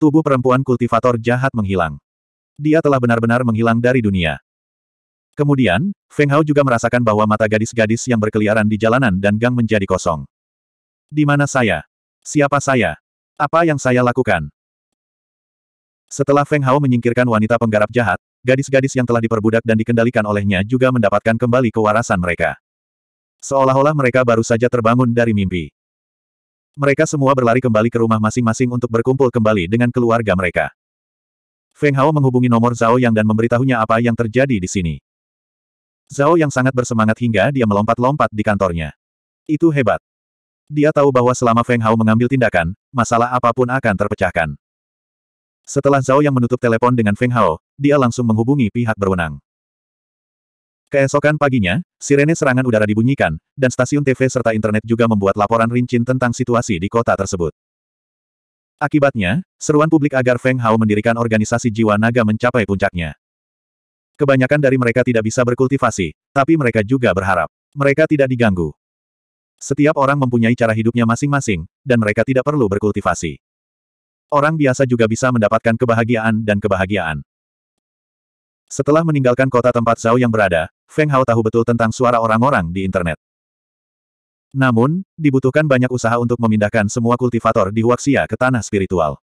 Tubuh perempuan kultivator jahat menghilang. Dia telah benar-benar menghilang dari dunia. Kemudian, Feng Hao juga merasakan bahwa mata gadis-gadis yang berkeliaran di jalanan dan gang menjadi kosong. Di mana saya? Siapa saya? Apa yang saya lakukan? Setelah Feng Hao menyingkirkan wanita penggarap jahat, gadis-gadis yang telah diperbudak dan dikendalikan olehnya juga mendapatkan kembali kewarasan mereka. Seolah-olah mereka baru saja terbangun dari mimpi. Mereka semua berlari kembali ke rumah masing-masing untuk berkumpul kembali dengan keluarga mereka. Feng Hao menghubungi nomor Zhao Yang dan memberitahunya apa yang terjadi di sini. Zhao Yang sangat bersemangat hingga dia melompat-lompat di kantornya. Itu hebat. Dia tahu bahwa selama Feng Hao mengambil tindakan, masalah apapun akan terpecahkan. Setelah Zhao Yang menutup telepon dengan Feng Hao, dia langsung menghubungi pihak berwenang. Keesokan paginya, sirene serangan udara dibunyikan, dan stasiun TV serta internet juga membuat laporan rincin tentang situasi di kota tersebut. Akibatnya, seruan publik agar Feng Hao mendirikan organisasi jiwa naga mencapai puncaknya. Kebanyakan dari mereka tidak bisa berkultivasi, tapi mereka juga berharap. Mereka tidak diganggu. Setiap orang mempunyai cara hidupnya masing-masing, dan mereka tidak perlu berkultivasi. Orang biasa juga bisa mendapatkan kebahagiaan dan kebahagiaan. Setelah meninggalkan kota tempat Zhao yang berada, Feng Hao tahu betul tentang suara orang-orang di internet. Namun, dibutuhkan banyak usaha untuk memindahkan semua kultivator di Huaxia ke tanah spiritual.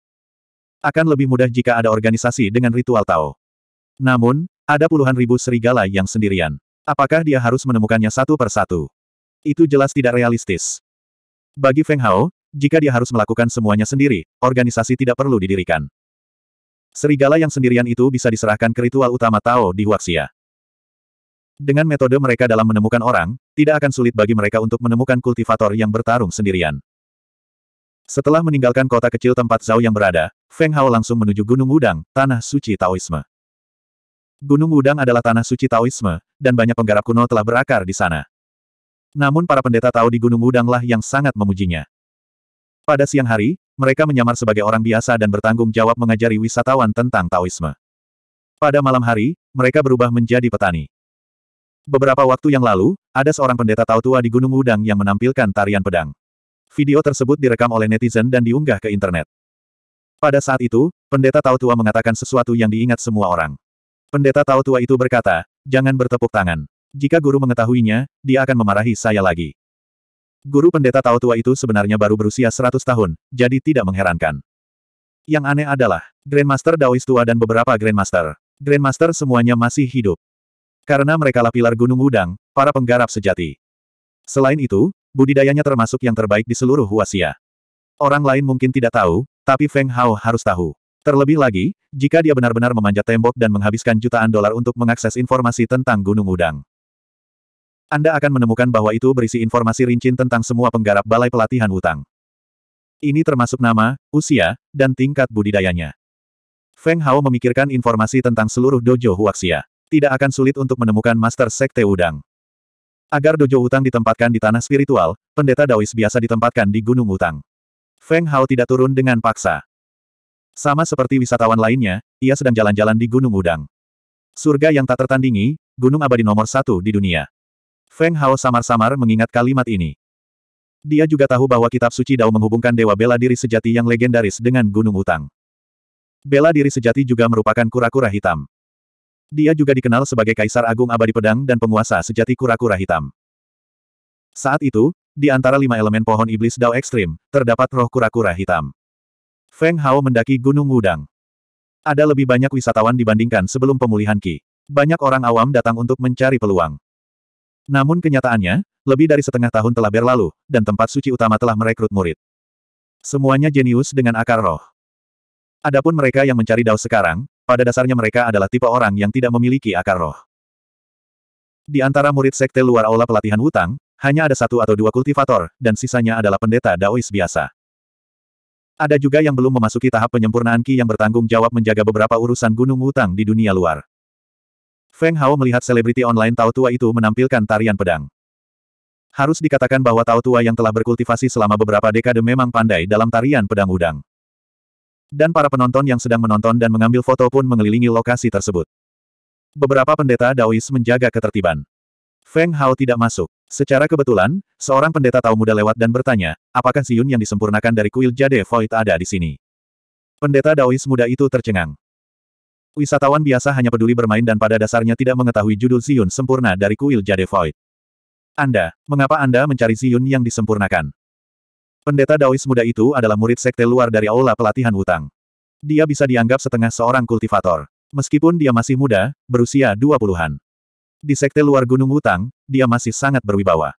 Akan lebih mudah jika ada organisasi dengan ritual Tao. Namun, ada puluhan ribu serigala yang sendirian. Apakah dia harus menemukannya satu per satu? Itu jelas tidak realistis. Bagi Feng Hao, jika dia harus melakukan semuanya sendiri, organisasi tidak perlu didirikan. Serigala yang sendirian itu bisa diserahkan ke ritual utama Tao di Huaxia. Dengan metode mereka dalam menemukan orang, tidak akan sulit bagi mereka untuk menemukan kultivator yang bertarung sendirian. Setelah meninggalkan kota kecil tempat Zhao yang berada, Feng Hao langsung menuju Gunung Udang, Tanah Suci Taoisme. Gunung Udang adalah tanah suci Taoisme, dan banyak penggarap kuno telah berakar di sana. Namun para pendeta Tao di Gunung Udanglah yang sangat memujinya. Pada siang hari, mereka menyamar sebagai orang biasa dan bertanggung jawab mengajari wisatawan tentang Taoisme. Pada malam hari, mereka berubah menjadi petani. Beberapa waktu yang lalu, ada seorang pendeta Tao tua di Gunung Udang yang menampilkan tarian pedang. Video tersebut direkam oleh netizen dan diunggah ke internet. Pada saat itu, pendeta Tao tua mengatakan sesuatu yang diingat semua orang. Pendeta Tao tua itu berkata, jangan bertepuk tangan. Jika guru mengetahuinya, dia akan memarahi saya lagi. Guru pendeta Tao tua itu sebenarnya baru berusia 100 tahun, jadi tidak mengherankan. Yang aneh adalah, Grandmaster Daoist tua dan beberapa Grandmaster. Grandmaster semuanya masih hidup. Karena merekalah pilar Gunung Udang, para penggarap sejati. Selain itu, budidayanya termasuk yang terbaik di seluruh Huasia. Orang lain mungkin tidak tahu, tapi Feng Hao harus tahu. Terlebih lagi, jika dia benar-benar memanjat tembok dan menghabiskan jutaan dolar untuk mengakses informasi tentang Gunung Udang. Anda akan menemukan bahwa itu berisi informasi rinci tentang semua penggarap balai pelatihan utang. Ini termasuk nama, usia, dan tingkat budidayanya. Feng Hao memikirkan informasi tentang seluruh dojo Huaxia. Tidak akan sulit untuk menemukan Master Sekte Udang. Agar dojo utang ditempatkan di tanah spiritual, pendeta Daois biasa ditempatkan di Gunung Utang. Feng Hao tidak turun dengan paksa. Sama seperti wisatawan lainnya, ia sedang jalan-jalan di Gunung Udang. Surga yang tak tertandingi, gunung abadi nomor satu di dunia. Feng Hao samar-samar mengingat kalimat ini. Dia juga tahu bahwa kitab suci Dao menghubungkan Dewa Bela Diri Sejati yang legendaris dengan Gunung Utang. Bela Diri Sejati juga merupakan kura-kura hitam. Dia juga dikenal sebagai Kaisar Agung Abadi Pedang dan penguasa sejati kura-kura hitam. Saat itu, di antara lima elemen pohon iblis Dao Ekstrim, terdapat roh kura-kura hitam. Feng Hao mendaki Gunung Udang. Ada lebih banyak wisatawan dibandingkan sebelum pemulihan Ki. Banyak orang awam datang untuk mencari peluang. Namun kenyataannya, lebih dari setengah tahun telah berlalu, dan tempat suci utama telah merekrut murid. Semuanya jenius dengan akar roh. Adapun mereka yang mencari dao sekarang, pada dasarnya mereka adalah tipe orang yang tidak memiliki akar roh. Di antara murid sekte luar aula pelatihan Hutang, hanya ada satu atau dua kultivator, dan sisanya adalah pendeta daois biasa. Ada juga yang belum memasuki tahap penyempurnaan Ki yang bertanggung jawab menjaga beberapa urusan gunung Hutang di dunia luar. Feng Hao melihat selebriti online Tao Tua itu menampilkan tarian pedang. Harus dikatakan bahwa Tao Tua yang telah berkultivasi selama beberapa dekade memang pandai dalam tarian pedang udang. Dan para penonton yang sedang menonton dan mengambil foto pun mengelilingi lokasi tersebut. Beberapa pendeta Daois menjaga ketertiban. Feng Hao tidak masuk. Secara kebetulan, seorang pendeta Tao muda lewat dan bertanya, apakah Yun yang disempurnakan dari kuil Jade Void ada di sini? Pendeta Daois muda itu tercengang. Wisatawan biasa hanya peduli bermain dan pada dasarnya tidak mengetahui judul Ziyun sempurna dari kuil Jade Void. Anda, mengapa Anda mencari Ziyun yang disempurnakan? Pendeta Daois muda itu adalah murid sekte luar dari aula pelatihan hutang. Dia bisa dianggap setengah seorang kultivator. Meskipun dia masih muda, berusia 20-an. Di sekte luar gunung hutang, dia masih sangat berwibawa.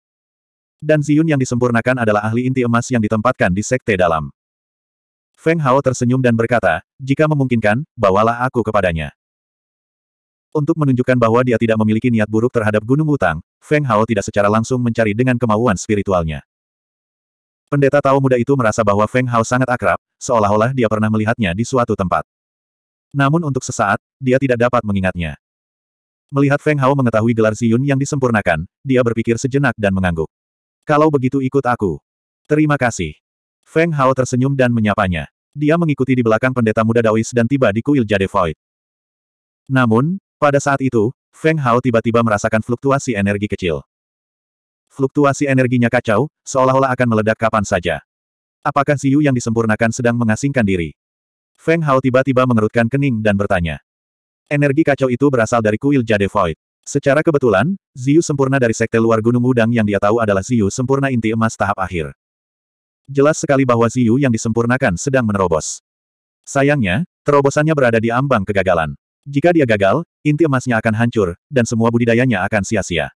Dan Ziyun yang disempurnakan adalah ahli inti emas yang ditempatkan di sekte dalam. Feng Hao tersenyum dan berkata, jika memungkinkan, bawalah aku kepadanya. Untuk menunjukkan bahwa dia tidak memiliki niat buruk terhadap gunung utang, Feng Hao tidak secara langsung mencari dengan kemauan spiritualnya. Pendeta Tao muda itu merasa bahwa Feng Hao sangat akrab, seolah-olah dia pernah melihatnya di suatu tempat. Namun untuk sesaat, dia tidak dapat mengingatnya. Melihat Feng Hao mengetahui gelar Ziyun yang disempurnakan, dia berpikir sejenak dan mengangguk. Kalau begitu ikut aku. Terima kasih. Feng Hao tersenyum dan menyapanya. Dia mengikuti di belakang pendeta muda Daois dan tiba di kuil Jade Void. Namun, pada saat itu, Feng Hao tiba-tiba merasakan fluktuasi energi kecil. Fluktuasi energinya kacau, seolah-olah akan meledak kapan saja. Apakah Ziyu yang disempurnakan sedang mengasingkan diri? Feng Hao tiba-tiba mengerutkan kening dan bertanya. Energi kacau itu berasal dari kuil Jade Void. Secara kebetulan, Ziyu sempurna dari sekte luar Gunung Udang yang dia tahu adalah Ziyu sempurna inti emas tahap akhir. Jelas sekali bahwa Ziyu yang disempurnakan sedang menerobos. Sayangnya, terobosannya berada di ambang kegagalan. Jika dia gagal, inti emasnya akan hancur, dan semua budidayanya akan sia-sia.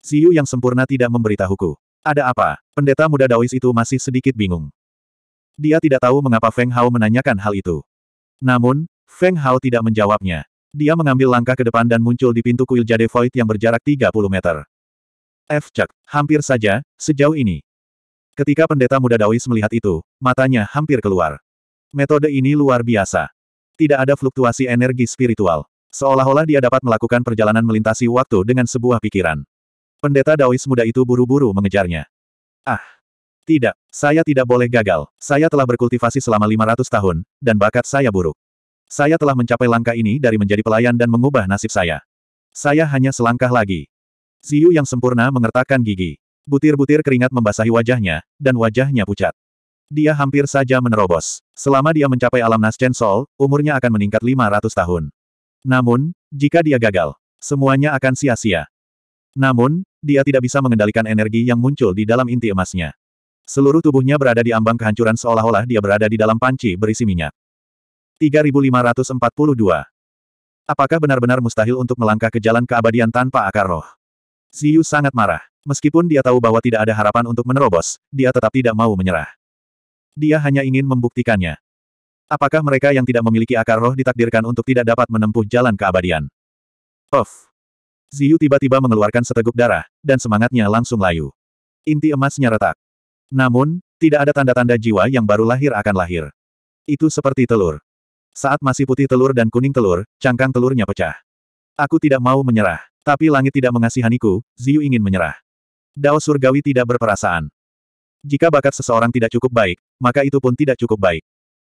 Ziyu yang sempurna tidak memberitahuku. Ada apa? Pendeta muda Daois itu masih sedikit bingung. Dia tidak tahu mengapa Feng Hao menanyakan hal itu. Namun, Feng Hao tidak menjawabnya. Dia mengambil langkah ke depan dan muncul di pintu kuil Jade Void yang berjarak 30 meter. F. Cak, hampir saja, sejauh ini, Ketika pendeta muda Daois melihat itu, matanya hampir keluar. Metode ini luar biasa. Tidak ada fluktuasi energi spiritual. Seolah-olah dia dapat melakukan perjalanan melintasi waktu dengan sebuah pikiran. Pendeta Daois muda itu buru-buru mengejarnya. Ah! Tidak, saya tidak boleh gagal. Saya telah berkultivasi selama 500 tahun, dan bakat saya buruk. Saya telah mencapai langkah ini dari menjadi pelayan dan mengubah nasib saya. Saya hanya selangkah lagi. Ziyu yang sempurna mengertakkan gigi. Butir-butir keringat membasahi wajahnya, dan wajahnya pucat. Dia hampir saja menerobos. Selama dia mencapai alam Nascent Sol, umurnya akan meningkat 500 tahun. Namun, jika dia gagal, semuanya akan sia-sia. Namun, dia tidak bisa mengendalikan energi yang muncul di dalam inti emasnya. Seluruh tubuhnya berada di ambang kehancuran seolah-olah dia berada di dalam panci berisi minyak. 3542. Apakah benar-benar mustahil untuk melangkah ke jalan keabadian tanpa akar roh? Ziyu sangat marah. Meskipun dia tahu bahwa tidak ada harapan untuk menerobos, dia tetap tidak mau menyerah. Dia hanya ingin membuktikannya. Apakah mereka yang tidak memiliki akar roh ditakdirkan untuk tidak dapat menempuh jalan keabadian? Of. Ziyu tiba-tiba mengeluarkan seteguk darah, dan semangatnya langsung layu. Inti emasnya retak. Namun, tidak ada tanda-tanda jiwa yang baru lahir akan lahir. Itu seperti telur. Saat masih putih telur dan kuning telur, cangkang telurnya pecah. Aku tidak mau menyerah. Tapi langit tidak mengasihaniku, Ziyu ingin menyerah. Dao surgawi tidak berperasaan. Jika bakat seseorang tidak cukup baik, maka itu pun tidak cukup baik.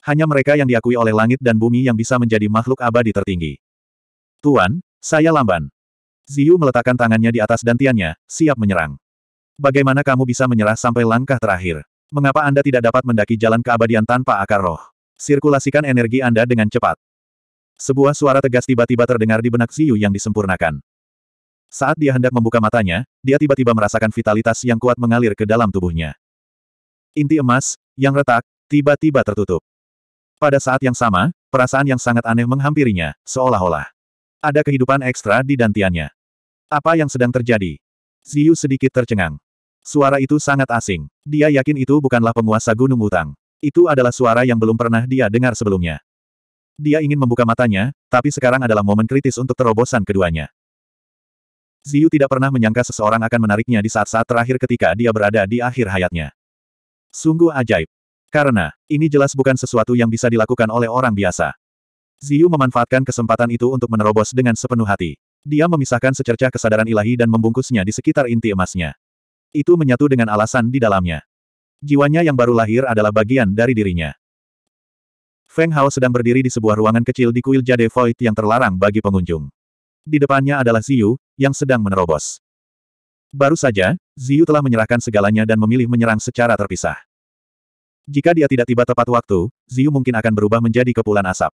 Hanya mereka yang diakui oleh langit dan bumi yang bisa menjadi makhluk abadi tertinggi. Tuan, saya lamban. Ziyu meletakkan tangannya di atas dantiannya, siap menyerang. Bagaimana kamu bisa menyerah sampai langkah terakhir? Mengapa Anda tidak dapat mendaki jalan keabadian tanpa akar roh? Sirkulasikan energi Anda dengan cepat. Sebuah suara tegas tiba-tiba terdengar di benak Ziyu yang disempurnakan. Saat dia hendak membuka matanya, dia tiba-tiba merasakan vitalitas yang kuat mengalir ke dalam tubuhnya. Inti emas, yang retak, tiba-tiba tertutup. Pada saat yang sama, perasaan yang sangat aneh menghampirinya, seolah-olah. Ada kehidupan ekstra di dantiannya. Apa yang sedang terjadi? Ziyu sedikit tercengang. Suara itu sangat asing. Dia yakin itu bukanlah penguasa gunung utang. Itu adalah suara yang belum pernah dia dengar sebelumnya. Dia ingin membuka matanya, tapi sekarang adalah momen kritis untuk terobosan keduanya. Ziyu tidak pernah menyangka seseorang akan menariknya di saat-saat terakhir ketika dia berada di akhir hayatnya. Sungguh ajaib. Karena, ini jelas bukan sesuatu yang bisa dilakukan oleh orang biasa. Ziyu memanfaatkan kesempatan itu untuk menerobos dengan sepenuh hati. Dia memisahkan secercah kesadaran ilahi dan membungkusnya di sekitar inti emasnya. Itu menyatu dengan alasan di dalamnya. Jiwanya yang baru lahir adalah bagian dari dirinya. Feng Hao sedang berdiri di sebuah ruangan kecil di kuil Jade Void yang terlarang bagi pengunjung. Di depannya adalah Ziyu, yang sedang menerobos. Baru saja, Ziyu telah menyerahkan segalanya dan memilih menyerang secara terpisah. Jika dia tidak tiba tepat waktu, Ziyu mungkin akan berubah menjadi kepulan asap.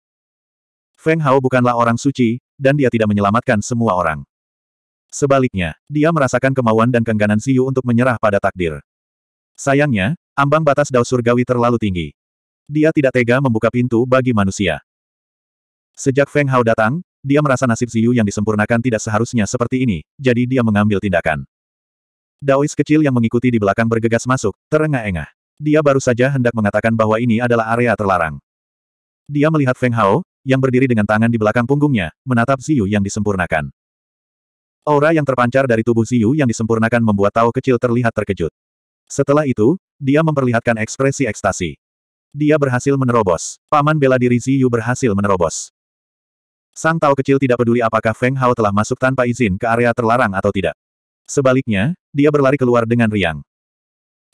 Feng Hao bukanlah orang suci, dan dia tidak menyelamatkan semua orang. Sebaliknya, dia merasakan kemauan dan keengganan Ziyu untuk menyerah pada takdir. Sayangnya, ambang batas dao surgawi terlalu tinggi. Dia tidak tega membuka pintu bagi manusia. Sejak Feng Hao datang, dia merasa nasib Ziyu yang disempurnakan tidak seharusnya seperti ini, jadi dia mengambil tindakan. Daois kecil yang mengikuti di belakang bergegas masuk, terengah-engah. Dia baru saja hendak mengatakan bahwa ini adalah area terlarang. Dia melihat Feng Hao, yang berdiri dengan tangan di belakang punggungnya, menatap Ziyu yang disempurnakan. Aura yang terpancar dari tubuh Ziyu yang disempurnakan membuat Tao kecil terlihat terkejut. Setelah itu, dia memperlihatkan ekspresi ekstasi. Dia berhasil menerobos. Paman bela diri Ziyu berhasil menerobos. Sang Tao kecil tidak peduli apakah Feng Hao telah masuk tanpa izin ke area terlarang atau tidak. Sebaliknya, dia berlari keluar dengan riang.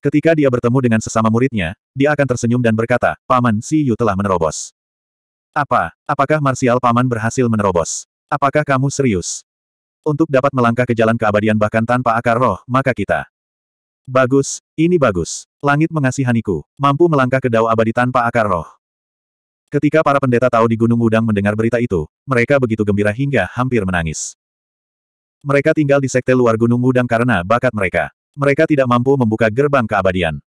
Ketika dia bertemu dengan sesama muridnya, dia akan tersenyum dan berkata, Paman Si Yu telah menerobos. Apa? Apakah marsial Paman berhasil menerobos? Apakah kamu serius? Untuk dapat melangkah ke jalan keabadian bahkan tanpa akar roh, maka kita Bagus, ini bagus. Langit mengasihaniku, mampu melangkah ke dao abadi tanpa akar roh. Ketika para pendeta tahu di Gunung Udang mendengar berita itu, mereka begitu gembira hingga hampir menangis. Mereka tinggal di sekte luar Gunung Udang karena bakat mereka. Mereka tidak mampu membuka gerbang keabadian.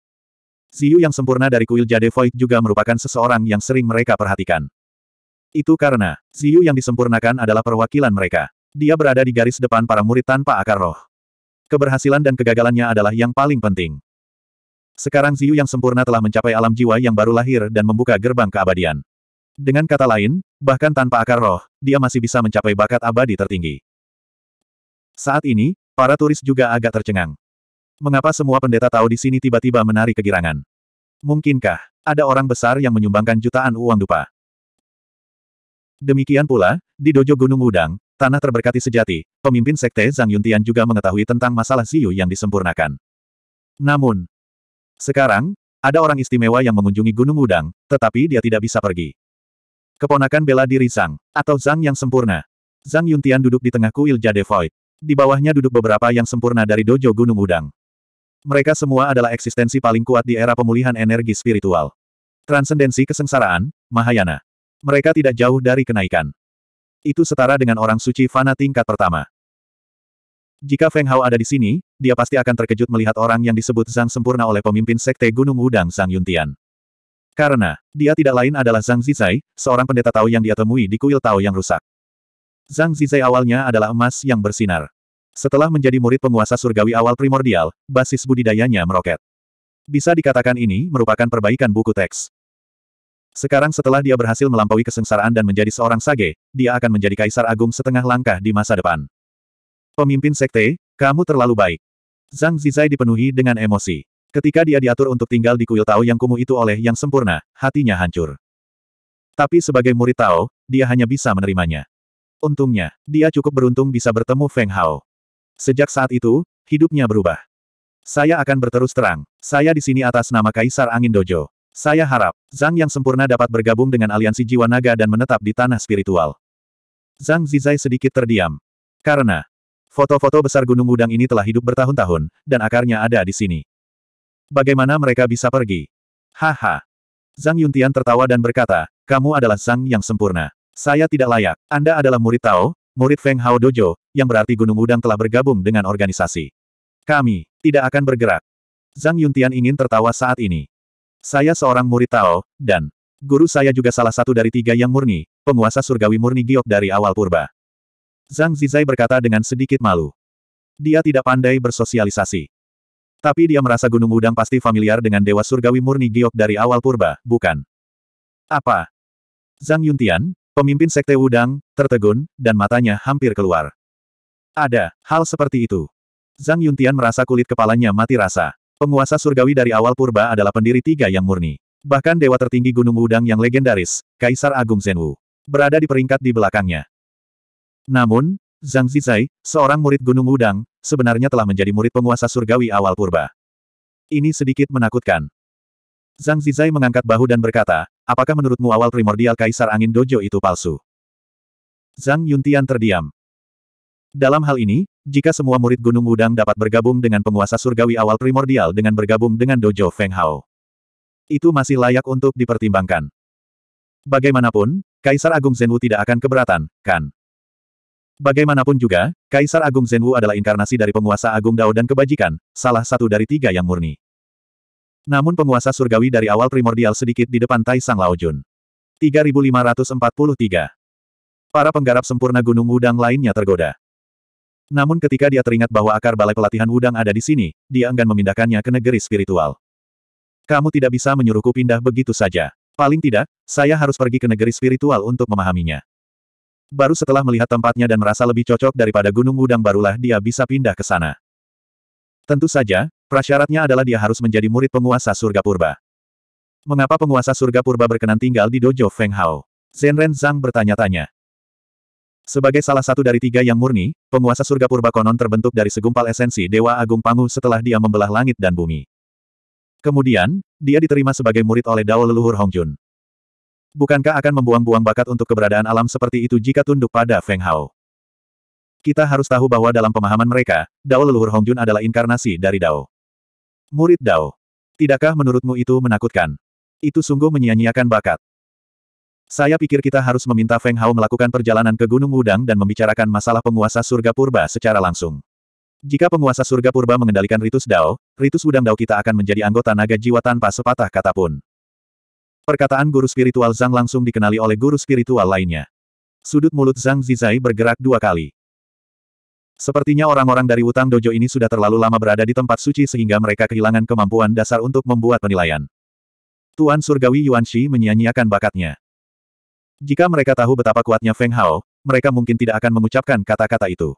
Ziyu yang sempurna dari kuil Jade Void juga merupakan seseorang yang sering mereka perhatikan. Itu karena, Ziyu yang disempurnakan adalah perwakilan mereka. Dia berada di garis depan para murid tanpa akar roh. Keberhasilan dan kegagalannya adalah yang paling penting. Sekarang Ziyu yang sempurna telah mencapai alam jiwa yang baru lahir dan membuka gerbang keabadian. Dengan kata lain, bahkan tanpa akar roh, dia masih bisa mencapai bakat abadi tertinggi. Saat ini, para turis juga agak tercengang. Mengapa semua pendeta tahu di sini tiba-tiba menari kegirangan? Mungkinkah ada orang besar yang menyumbangkan jutaan uang dupa? Demikian pula, di Dojo Gunung Udang, tanah terberkati sejati, pemimpin sekte Zhang Yuntian juga mengetahui tentang masalah Ziyu yang disempurnakan. Namun, sekarang, ada orang istimewa yang mengunjungi Gunung Udang, tetapi dia tidak bisa pergi. Keponakan bela diri Zhang, atau Zhang yang sempurna. Zhang Yuntian duduk di tengah kuil Jade Void. Di bawahnya duduk beberapa yang sempurna dari dojo Gunung Udang. Mereka semua adalah eksistensi paling kuat di era pemulihan energi spiritual. Transendensi kesengsaraan, Mahayana. Mereka tidak jauh dari kenaikan. Itu setara dengan orang suci fana tingkat pertama. Jika Feng Hao ada di sini, dia pasti akan terkejut melihat orang yang disebut Zhang sempurna oleh pemimpin Sekte Gunung Wudang Zhang Yuntian. Karena, dia tidak lain adalah Zhang Zizai, seorang pendeta Tao yang dia temui di kuil Tao yang rusak. Zhang Zizai awalnya adalah emas yang bersinar. Setelah menjadi murid penguasa surgawi awal primordial, basis budidayanya meroket. Bisa dikatakan ini merupakan perbaikan buku teks. Sekarang setelah dia berhasil melampaui kesengsaraan dan menjadi seorang sage, dia akan menjadi kaisar agung setengah langkah di masa depan. Pemimpin sekte, kamu terlalu baik. Zhang Zizai dipenuhi dengan emosi. Ketika dia diatur untuk tinggal di kuil Tao yang kumuh itu oleh yang sempurna, hatinya hancur. Tapi sebagai murid Tao, dia hanya bisa menerimanya. Untungnya, dia cukup beruntung bisa bertemu Feng Hao. Sejak saat itu, hidupnya berubah. Saya akan berterus terang. Saya di sini atas nama Kaisar Angin Dojo. Saya harap, Zhang yang sempurna dapat bergabung dengan aliansi jiwa naga dan menetap di tanah spiritual. Zhang Zizai sedikit terdiam. Karena, Foto-foto besar gunung udang ini telah hidup bertahun-tahun, dan akarnya ada di sini. Bagaimana mereka bisa pergi? Haha. Zhang Yuntian tertawa dan berkata, kamu adalah Zhang yang sempurna. Saya tidak layak. Anda adalah murid Tao, murid Feng Hao Dojo, yang berarti Gunung Udang telah bergabung dengan organisasi. Kami, tidak akan bergerak. Zhang Yuntian ingin tertawa saat ini. Saya seorang murid Tao, dan guru saya juga salah satu dari tiga yang murni, penguasa surgawi murni giok dari awal purba. Zhang Zizai berkata dengan sedikit malu. Dia tidak pandai bersosialisasi. Tapi dia merasa Gunung Udang pasti familiar dengan Dewa Surgawi Murni Giok dari awal purba, bukan? Apa? Zhang Yuntian, pemimpin Sekte Udang, tertegun, dan matanya hampir keluar. Ada, hal seperti itu. Zhang Yuntian merasa kulit kepalanya mati rasa. Penguasa surgawi dari awal purba adalah pendiri tiga yang murni. Bahkan dewa tertinggi Gunung Udang yang legendaris, Kaisar Agung Zenwu, berada di peringkat di belakangnya. Namun, Zhang Zizai, seorang murid Gunung Udang, sebenarnya telah menjadi murid penguasa surgawi awal purba. Ini sedikit menakutkan. Zhang Zizai mengangkat bahu dan berkata, apakah menurutmu awal primordial Kaisar Angin Dojo itu palsu? Zhang Yuntian terdiam. Dalam hal ini, jika semua murid Gunung Udang dapat bergabung dengan penguasa surgawi awal primordial dengan bergabung dengan Dojo Feng Hao. Itu masih layak untuk dipertimbangkan. Bagaimanapun, Kaisar Agung Zenwu tidak akan keberatan, kan? Bagaimanapun juga, Kaisar Agung Zhenwu adalah inkarnasi dari penguasa Agung Dao dan kebajikan, salah satu dari tiga yang murni. Namun penguasa surgawi dari awal primordial sedikit di depan Tai Sang Lao Jun. 3543 Para penggarap sempurna Gunung udang lainnya tergoda. Namun ketika dia teringat bahwa akar balai pelatihan udang ada di sini, dia enggan memindahkannya ke negeri spiritual. Kamu tidak bisa menyuruhku pindah begitu saja. Paling tidak, saya harus pergi ke negeri spiritual untuk memahaminya. Baru setelah melihat tempatnya dan merasa lebih cocok daripada Gunung Udang barulah dia bisa pindah ke sana. Tentu saja, prasyaratnya adalah dia harus menjadi murid penguasa surga purba. Mengapa penguasa surga purba berkenan tinggal di dojo Feng Hao? Zenren Zhang bertanya-tanya. Sebagai salah satu dari tiga yang murni, penguasa surga purba konon terbentuk dari segumpal esensi Dewa Agung Pangu setelah dia membelah langit dan bumi. Kemudian, dia diterima sebagai murid oleh Dao Leluhur Hongjun. Bukankah akan membuang-buang bakat untuk keberadaan alam seperti itu jika tunduk pada Feng Hao? Kita harus tahu bahwa dalam pemahaman mereka, Dao leluhur Hongjun adalah inkarnasi dari Dao. Murid Dao. Tidakkah menurutmu itu menakutkan? Itu sungguh menyia-nyiakan bakat. Saya pikir kita harus meminta Feng Hao melakukan perjalanan ke Gunung Udang dan membicarakan masalah penguasa surga purba secara langsung. Jika penguasa surga purba mengendalikan ritus Dao, ritus udang Dao kita akan menjadi anggota naga jiwa tanpa sepatah kata pun. Perkataan guru spiritual Zhang langsung dikenali oleh guru spiritual lainnya. Sudut mulut Zhang Zizai bergerak dua kali. Sepertinya orang-orang dari Utang Dojo ini sudah terlalu lama berada di tempat suci sehingga mereka kehilangan kemampuan dasar untuk membuat penilaian. Tuan Surgawi Yuanxi menyia-nyiakan bakatnya. Jika mereka tahu betapa kuatnya Feng Hao, mereka mungkin tidak akan mengucapkan kata-kata itu.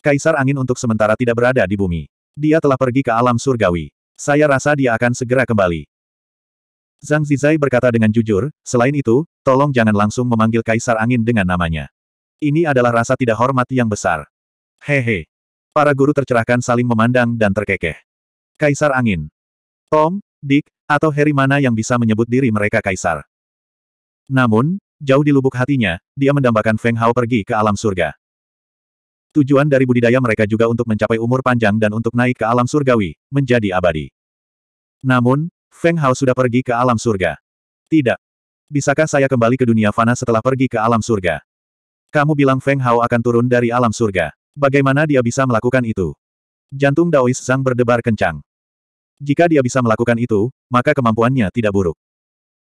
Kaisar Angin untuk sementara tidak berada di bumi. Dia telah pergi ke alam surgawi. Saya rasa dia akan segera kembali. Zhang Zizai berkata dengan jujur, selain itu, tolong jangan langsung memanggil Kaisar Angin dengan namanya. Ini adalah rasa tidak hormat yang besar. Hehe. Para guru tercerahkan saling memandang dan terkekeh. Kaisar Angin. Tom, Dick, atau Harry mana yang bisa menyebut diri mereka Kaisar. Namun, jauh di lubuk hatinya, dia mendambakan Feng Hao pergi ke alam surga. Tujuan dari budidaya mereka juga untuk mencapai umur panjang dan untuk naik ke alam surgawi, menjadi abadi. Namun, Feng Hao sudah pergi ke alam surga. Tidak. Bisakah saya kembali ke dunia fana setelah pergi ke alam surga? Kamu bilang Feng Hao akan turun dari alam surga. Bagaimana dia bisa melakukan itu? Jantung Daois Zhang berdebar kencang. Jika dia bisa melakukan itu, maka kemampuannya tidak buruk.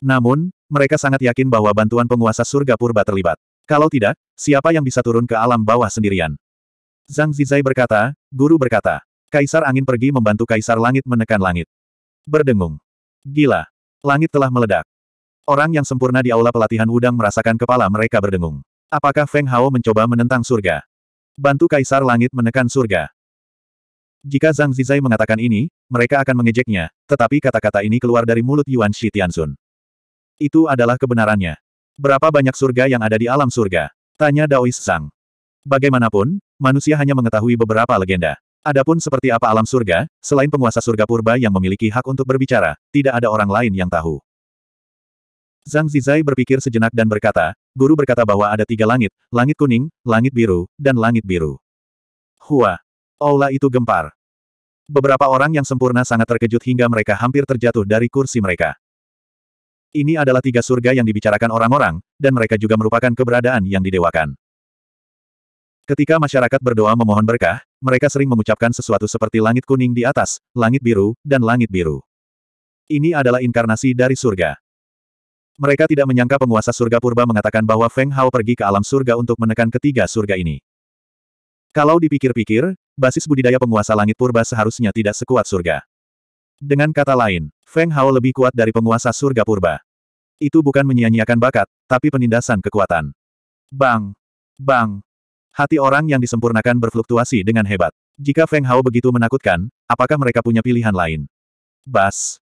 Namun, mereka sangat yakin bahwa bantuan penguasa surga purba terlibat. Kalau tidak, siapa yang bisa turun ke alam bawah sendirian? Zhang Zizai berkata, guru berkata, Kaisar Angin pergi membantu Kaisar Langit menekan langit. Berdengung. Gila. Langit telah meledak. Orang yang sempurna di aula pelatihan udang merasakan kepala mereka berdengung. Apakah Feng Hao mencoba menentang surga? Bantu Kaisar Langit menekan surga. Jika Zhang Zizai mengatakan ini, mereka akan mengejeknya, tetapi kata-kata ini keluar dari mulut Yuan Shi Tianzun. Itu adalah kebenarannya. Berapa banyak surga yang ada di alam surga? Tanya Daois Sang. Bagaimanapun, manusia hanya mengetahui beberapa legenda. Adapun seperti apa alam surga, selain penguasa surga purba yang memiliki hak untuk berbicara, tidak ada orang lain yang tahu. Zhang Zizai berpikir sejenak dan berkata, Guru berkata bahwa ada tiga langit, langit kuning, langit biru, dan langit biru. Hua. Aula itu gempar. Beberapa orang yang sempurna sangat terkejut hingga mereka hampir terjatuh dari kursi mereka. Ini adalah tiga surga yang dibicarakan orang-orang, dan mereka juga merupakan keberadaan yang didewakan. Ketika masyarakat berdoa memohon berkah, mereka sering mengucapkan sesuatu seperti langit kuning di atas, langit biru, dan langit biru. Ini adalah inkarnasi dari surga. Mereka tidak menyangka penguasa surga purba mengatakan bahwa Feng Hao pergi ke alam surga untuk menekan ketiga surga ini. Kalau dipikir-pikir, basis budidaya penguasa langit purba seharusnya tidak sekuat surga. Dengan kata lain, Feng Hao lebih kuat dari penguasa surga purba. Itu bukan menyia-nyiakan bakat, tapi penindasan kekuatan. Bang! Bang! Hati orang yang disempurnakan berfluktuasi dengan hebat. Jika Feng Hao begitu menakutkan, apakah mereka punya pilihan lain? Bas.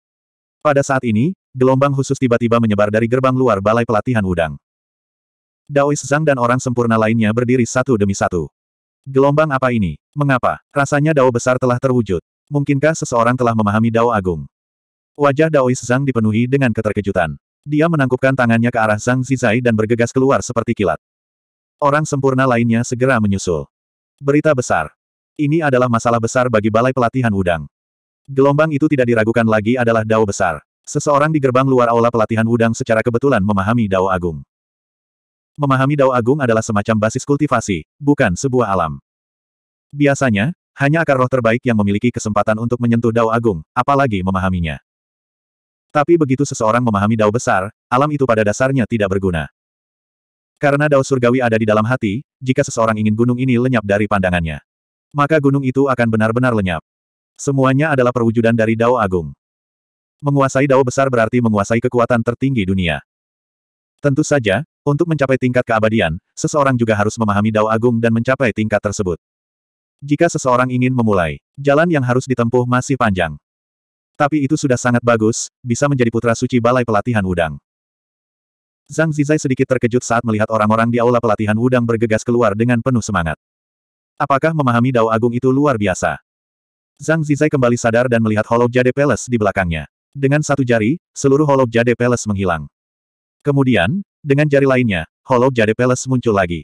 Pada saat ini, gelombang khusus tiba-tiba menyebar dari gerbang luar balai pelatihan udang. Daois Zhang dan orang sempurna lainnya berdiri satu demi satu. Gelombang apa ini? Mengapa? Rasanya dao besar telah terwujud. Mungkinkah seseorang telah memahami dao agung? Wajah Daois Zhang dipenuhi dengan keterkejutan. Dia menangkupkan tangannya ke arah Zhang Zizai dan bergegas keluar seperti kilat. Orang sempurna lainnya segera menyusul. Berita besar. Ini adalah masalah besar bagi Balai Pelatihan Udang. Gelombang itu tidak diragukan lagi adalah dao besar. Seseorang di gerbang luar aula pelatihan udang secara kebetulan memahami dao agung. Memahami dao agung adalah semacam basis kultivasi, bukan sebuah alam. Biasanya, hanya akar roh terbaik yang memiliki kesempatan untuk menyentuh dao agung, apalagi memahaminya. Tapi begitu seseorang memahami dao besar, alam itu pada dasarnya tidak berguna. Karena dao surgawi ada di dalam hati, jika seseorang ingin gunung ini lenyap dari pandangannya, maka gunung itu akan benar-benar lenyap. Semuanya adalah perwujudan dari dao agung. Menguasai dao besar berarti menguasai kekuatan tertinggi dunia. Tentu saja, untuk mencapai tingkat keabadian, seseorang juga harus memahami dao agung dan mencapai tingkat tersebut. Jika seseorang ingin memulai, jalan yang harus ditempuh masih panjang. Tapi itu sudah sangat bagus, bisa menjadi putra suci balai pelatihan udang. Zhang Zizai sedikit terkejut saat melihat orang-orang di aula pelatihan udang bergegas keluar dengan penuh semangat. Apakah memahami Dao Agung itu luar biasa? Zhang Zizai kembali sadar dan melihat Hollow Jade Palace di belakangnya. Dengan satu jari, seluruh Hollow Jade Palace menghilang. Kemudian, dengan jari lainnya, Hollow Jade Palace muncul lagi.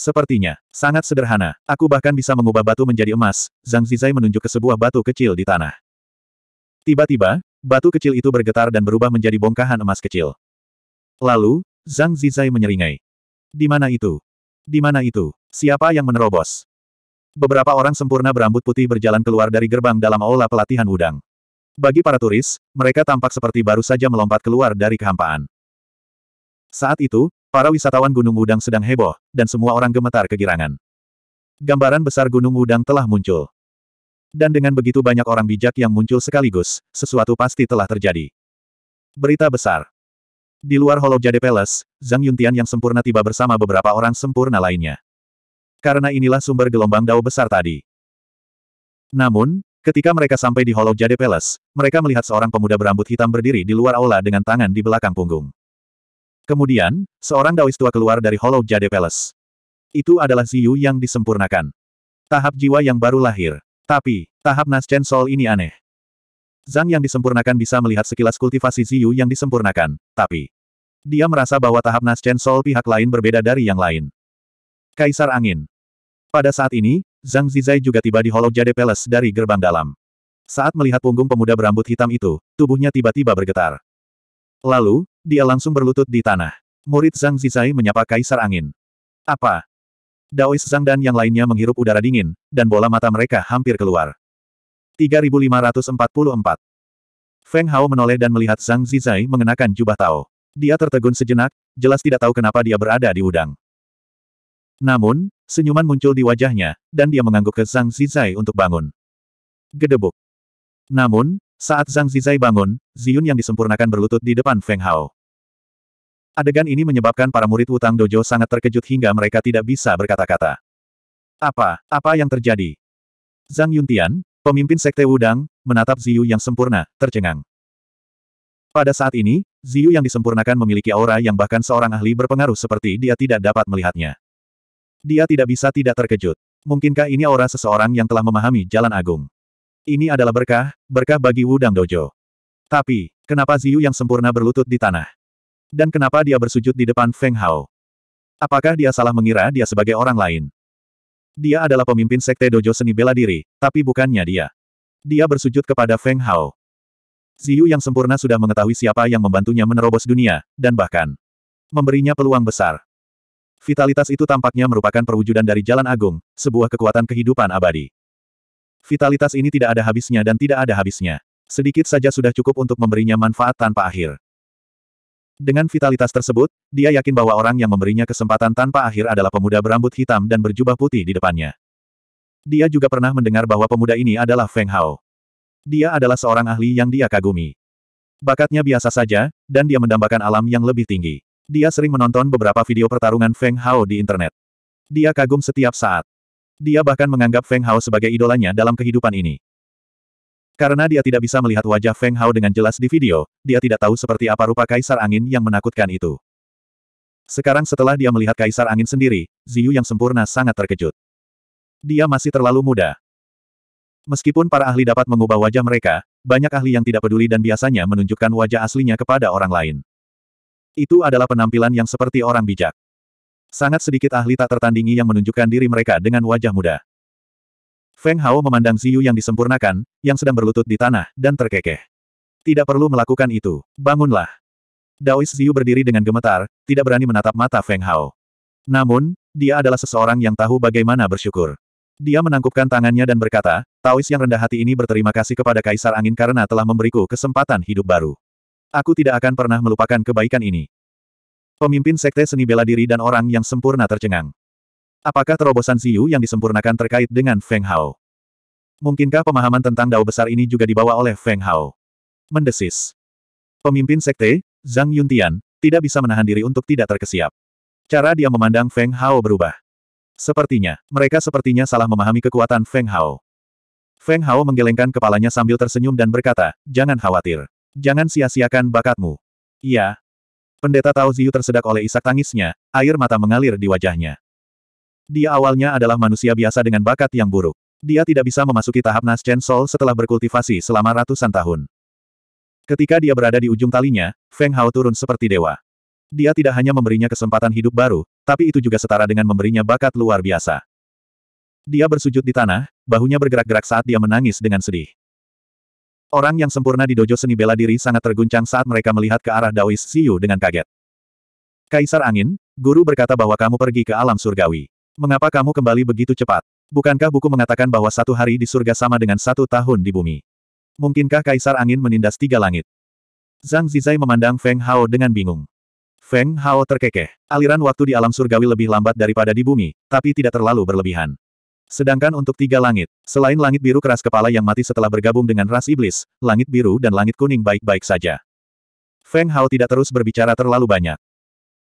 Sepertinya, sangat sederhana. Aku bahkan bisa mengubah batu menjadi emas, Zhang Zizai menunjuk ke sebuah batu kecil di tanah. Tiba-tiba, batu kecil itu bergetar dan berubah menjadi bongkahan emas kecil. Lalu, Zhang Zizai menyeringai. Di mana itu? Di mana itu? Siapa yang menerobos? Beberapa orang sempurna berambut putih berjalan keluar dari gerbang dalam aula pelatihan udang. Bagi para turis, mereka tampak seperti baru saja melompat keluar dari kehampaan. Saat itu, para wisatawan Gunung Udang sedang heboh, dan semua orang gemetar kegirangan. Gambaran besar Gunung Udang telah muncul. Dan dengan begitu banyak orang bijak yang muncul sekaligus, sesuatu pasti telah terjadi. Berita besar. Di luar Hollow Jade Palace, Zhang Yuntian yang sempurna tiba bersama beberapa orang sempurna lainnya. Karena inilah sumber gelombang dao besar tadi. Namun, ketika mereka sampai di Hollow Jade Palace, mereka melihat seorang pemuda berambut hitam berdiri di luar aula dengan tangan di belakang punggung. Kemudian, seorang daois tua keluar dari Hollow Jade Palace. Itu adalah Ziyu yang disempurnakan. Tahap jiwa yang baru lahir. Tapi, tahap Naschen Soul ini aneh. Zhang yang disempurnakan bisa melihat sekilas kultivasi Ziyu yang disempurnakan, tapi dia merasa bahwa tahap Naschen Sol pihak lain berbeda dari yang lain. Kaisar Angin Pada saat ini, Zhang Zizai juga tiba di Hollow Jade Palace dari gerbang dalam. Saat melihat punggung pemuda berambut hitam itu, tubuhnya tiba-tiba bergetar. Lalu, dia langsung berlutut di tanah. Murid Zhang Zizai menyapa Kaisar Angin. Apa? Daois Zhang dan yang lainnya menghirup udara dingin, dan bola mata mereka hampir keluar. 3544. Feng Hao menoleh dan melihat Zhang Zizai mengenakan jubah Tao. Dia tertegun sejenak, jelas tidak tahu kenapa dia berada di udang. Namun, senyuman muncul di wajahnya, dan dia mengangguk ke Zhang Zizai untuk bangun. Gedebuk. Namun, saat Zhang Zizai bangun, Ziyun yang disempurnakan berlutut di depan Feng Hao. Adegan ini menyebabkan para murid utang dojo sangat terkejut hingga mereka tidak bisa berkata-kata. Apa, apa yang terjadi? Zhang Yuntian, Pemimpin Sekte Wudang, menatap Ziyu yang sempurna, tercengang. Pada saat ini, Ziyu yang disempurnakan memiliki aura yang bahkan seorang ahli berpengaruh seperti dia tidak dapat melihatnya. Dia tidak bisa tidak terkejut. Mungkinkah ini aura seseorang yang telah memahami jalan agung? Ini adalah berkah, berkah bagi Wudang Dojo. Tapi, kenapa Ziyu yang sempurna berlutut di tanah? Dan kenapa dia bersujud di depan Feng Hao? Apakah dia salah mengira dia sebagai orang lain? Dia adalah pemimpin sekte dojo seni bela diri, tapi bukannya dia. Dia bersujud kepada Feng Hao. Ziyu yang sempurna sudah mengetahui siapa yang membantunya menerobos dunia, dan bahkan memberinya peluang besar. Vitalitas itu tampaknya merupakan perwujudan dari Jalan Agung, sebuah kekuatan kehidupan abadi. Vitalitas ini tidak ada habisnya dan tidak ada habisnya. Sedikit saja sudah cukup untuk memberinya manfaat tanpa akhir. Dengan vitalitas tersebut, dia yakin bahwa orang yang memberinya kesempatan tanpa akhir adalah pemuda berambut hitam dan berjubah putih di depannya. Dia juga pernah mendengar bahwa pemuda ini adalah Feng Hao. Dia adalah seorang ahli yang dia kagumi. Bakatnya biasa saja, dan dia mendambakan alam yang lebih tinggi. Dia sering menonton beberapa video pertarungan Feng Hao di internet. Dia kagum setiap saat. Dia bahkan menganggap Feng Hao sebagai idolanya dalam kehidupan ini. Karena dia tidak bisa melihat wajah Feng Hao dengan jelas di video, dia tidak tahu seperti apa rupa Kaisar Angin yang menakutkan itu. Sekarang setelah dia melihat Kaisar Angin sendiri, Ziyu yang sempurna sangat terkejut. Dia masih terlalu muda. Meskipun para ahli dapat mengubah wajah mereka, banyak ahli yang tidak peduli dan biasanya menunjukkan wajah aslinya kepada orang lain. Itu adalah penampilan yang seperti orang bijak. Sangat sedikit ahli tak tertandingi yang menunjukkan diri mereka dengan wajah muda. Feng Hao memandang Ziyu yang disempurnakan, yang sedang berlutut di tanah, dan terkekeh. Tidak perlu melakukan itu. Bangunlah. Daois Ziyu berdiri dengan gemetar, tidak berani menatap mata Feng Hao. Namun, dia adalah seseorang yang tahu bagaimana bersyukur. Dia menangkupkan tangannya dan berkata, Taois yang rendah hati ini berterima kasih kepada Kaisar Angin karena telah memberiku kesempatan hidup baru. Aku tidak akan pernah melupakan kebaikan ini. Pemimpin Sekte Seni Bela Diri dan orang yang sempurna tercengang. Apakah terobosan Ziyu yang disempurnakan terkait dengan Feng Hao? Mungkinkah pemahaman tentang dao besar ini juga dibawa oleh Feng Hao? Mendesis. Pemimpin sekte, Zhang Yuntian, tidak bisa menahan diri untuk tidak terkesiap. Cara dia memandang Feng Hao berubah. Sepertinya, mereka sepertinya salah memahami kekuatan Feng Hao. Feng Hao menggelengkan kepalanya sambil tersenyum dan berkata, jangan khawatir. Jangan sia-siakan bakatmu. Iya, Pendeta Tao Ziyu tersedak oleh isak tangisnya, air mata mengalir di wajahnya. Dia awalnya adalah manusia biasa dengan bakat yang buruk. Dia tidak bisa memasuki tahap Naschen Soul setelah berkultivasi selama ratusan tahun. Ketika dia berada di ujung talinya, Feng Hao turun seperti dewa. Dia tidak hanya memberinya kesempatan hidup baru, tapi itu juga setara dengan memberinya bakat luar biasa. Dia bersujud di tanah, bahunya bergerak-gerak saat dia menangis dengan sedih. Orang yang sempurna di dojo seni bela diri sangat terguncang saat mereka melihat ke arah Daois Siu dengan kaget. Kaisar Angin, guru berkata bahwa kamu pergi ke alam surgawi. Mengapa kamu kembali begitu cepat? Bukankah buku mengatakan bahwa satu hari di surga sama dengan satu tahun di bumi? Mungkinkah Kaisar Angin menindas tiga langit? Zhang Zizai memandang Feng Hao dengan bingung. Feng Hao terkekeh. Aliran waktu di alam surgawi lebih lambat daripada di bumi, tapi tidak terlalu berlebihan. Sedangkan untuk tiga langit, selain langit biru keras kepala yang mati setelah bergabung dengan ras iblis, langit biru dan langit kuning baik-baik saja. Feng Hao tidak terus berbicara terlalu banyak.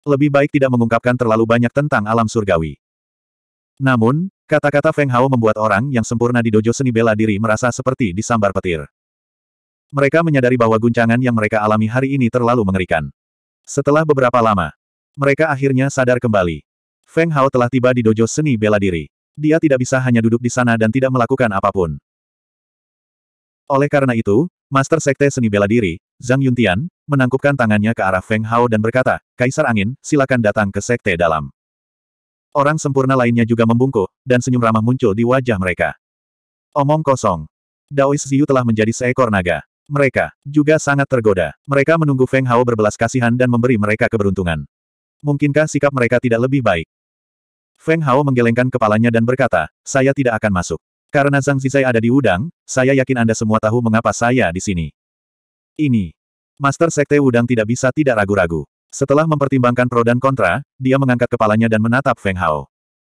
Lebih baik tidak mengungkapkan terlalu banyak tentang alam surgawi. Namun, kata-kata Feng Hao membuat orang yang sempurna di dojo seni bela diri merasa seperti disambar petir. Mereka menyadari bahwa guncangan yang mereka alami hari ini terlalu mengerikan. Setelah beberapa lama, mereka akhirnya sadar kembali. Feng Hao telah tiba di dojo seni bela diri. Dia tidak bisa hanya duduk di sana dan tidak melakukan apapun. Oleh karena itu, Master Sekte Seni Bela Diri, Zhang Yuntian, menangkupkan tangannya ke arah Feng Hao dan berkata, Kaisar Angin, silakan datang ke Sekte Dalam. Orang sempurna lainnya juga membungkuk, dan senyum ramah muncul di wajah mereka. Omong kosong. Daois Ziyu telah menjadi seekor naga. Mereka juga sangat tergoda. Mereka menunggu Feng Hao berbelas kasihan dan memberi mereka keberuntungan. Mungkinkah sikap mereka tidak lebih baik? Feng Hao menggelengkan kepalanya dan berkata, saya tidak akan masuk. Karena Zhang Zizai ada di Udang, saya yakin Anda semua tahu mengapa saya di sini. Ini. Master Sekte Udang tidak bisa tidak ragu-ragu. Setelah mempertimbangkan pro dan kontra, dia mengangkat kepalanya dan menatap Feng Hao.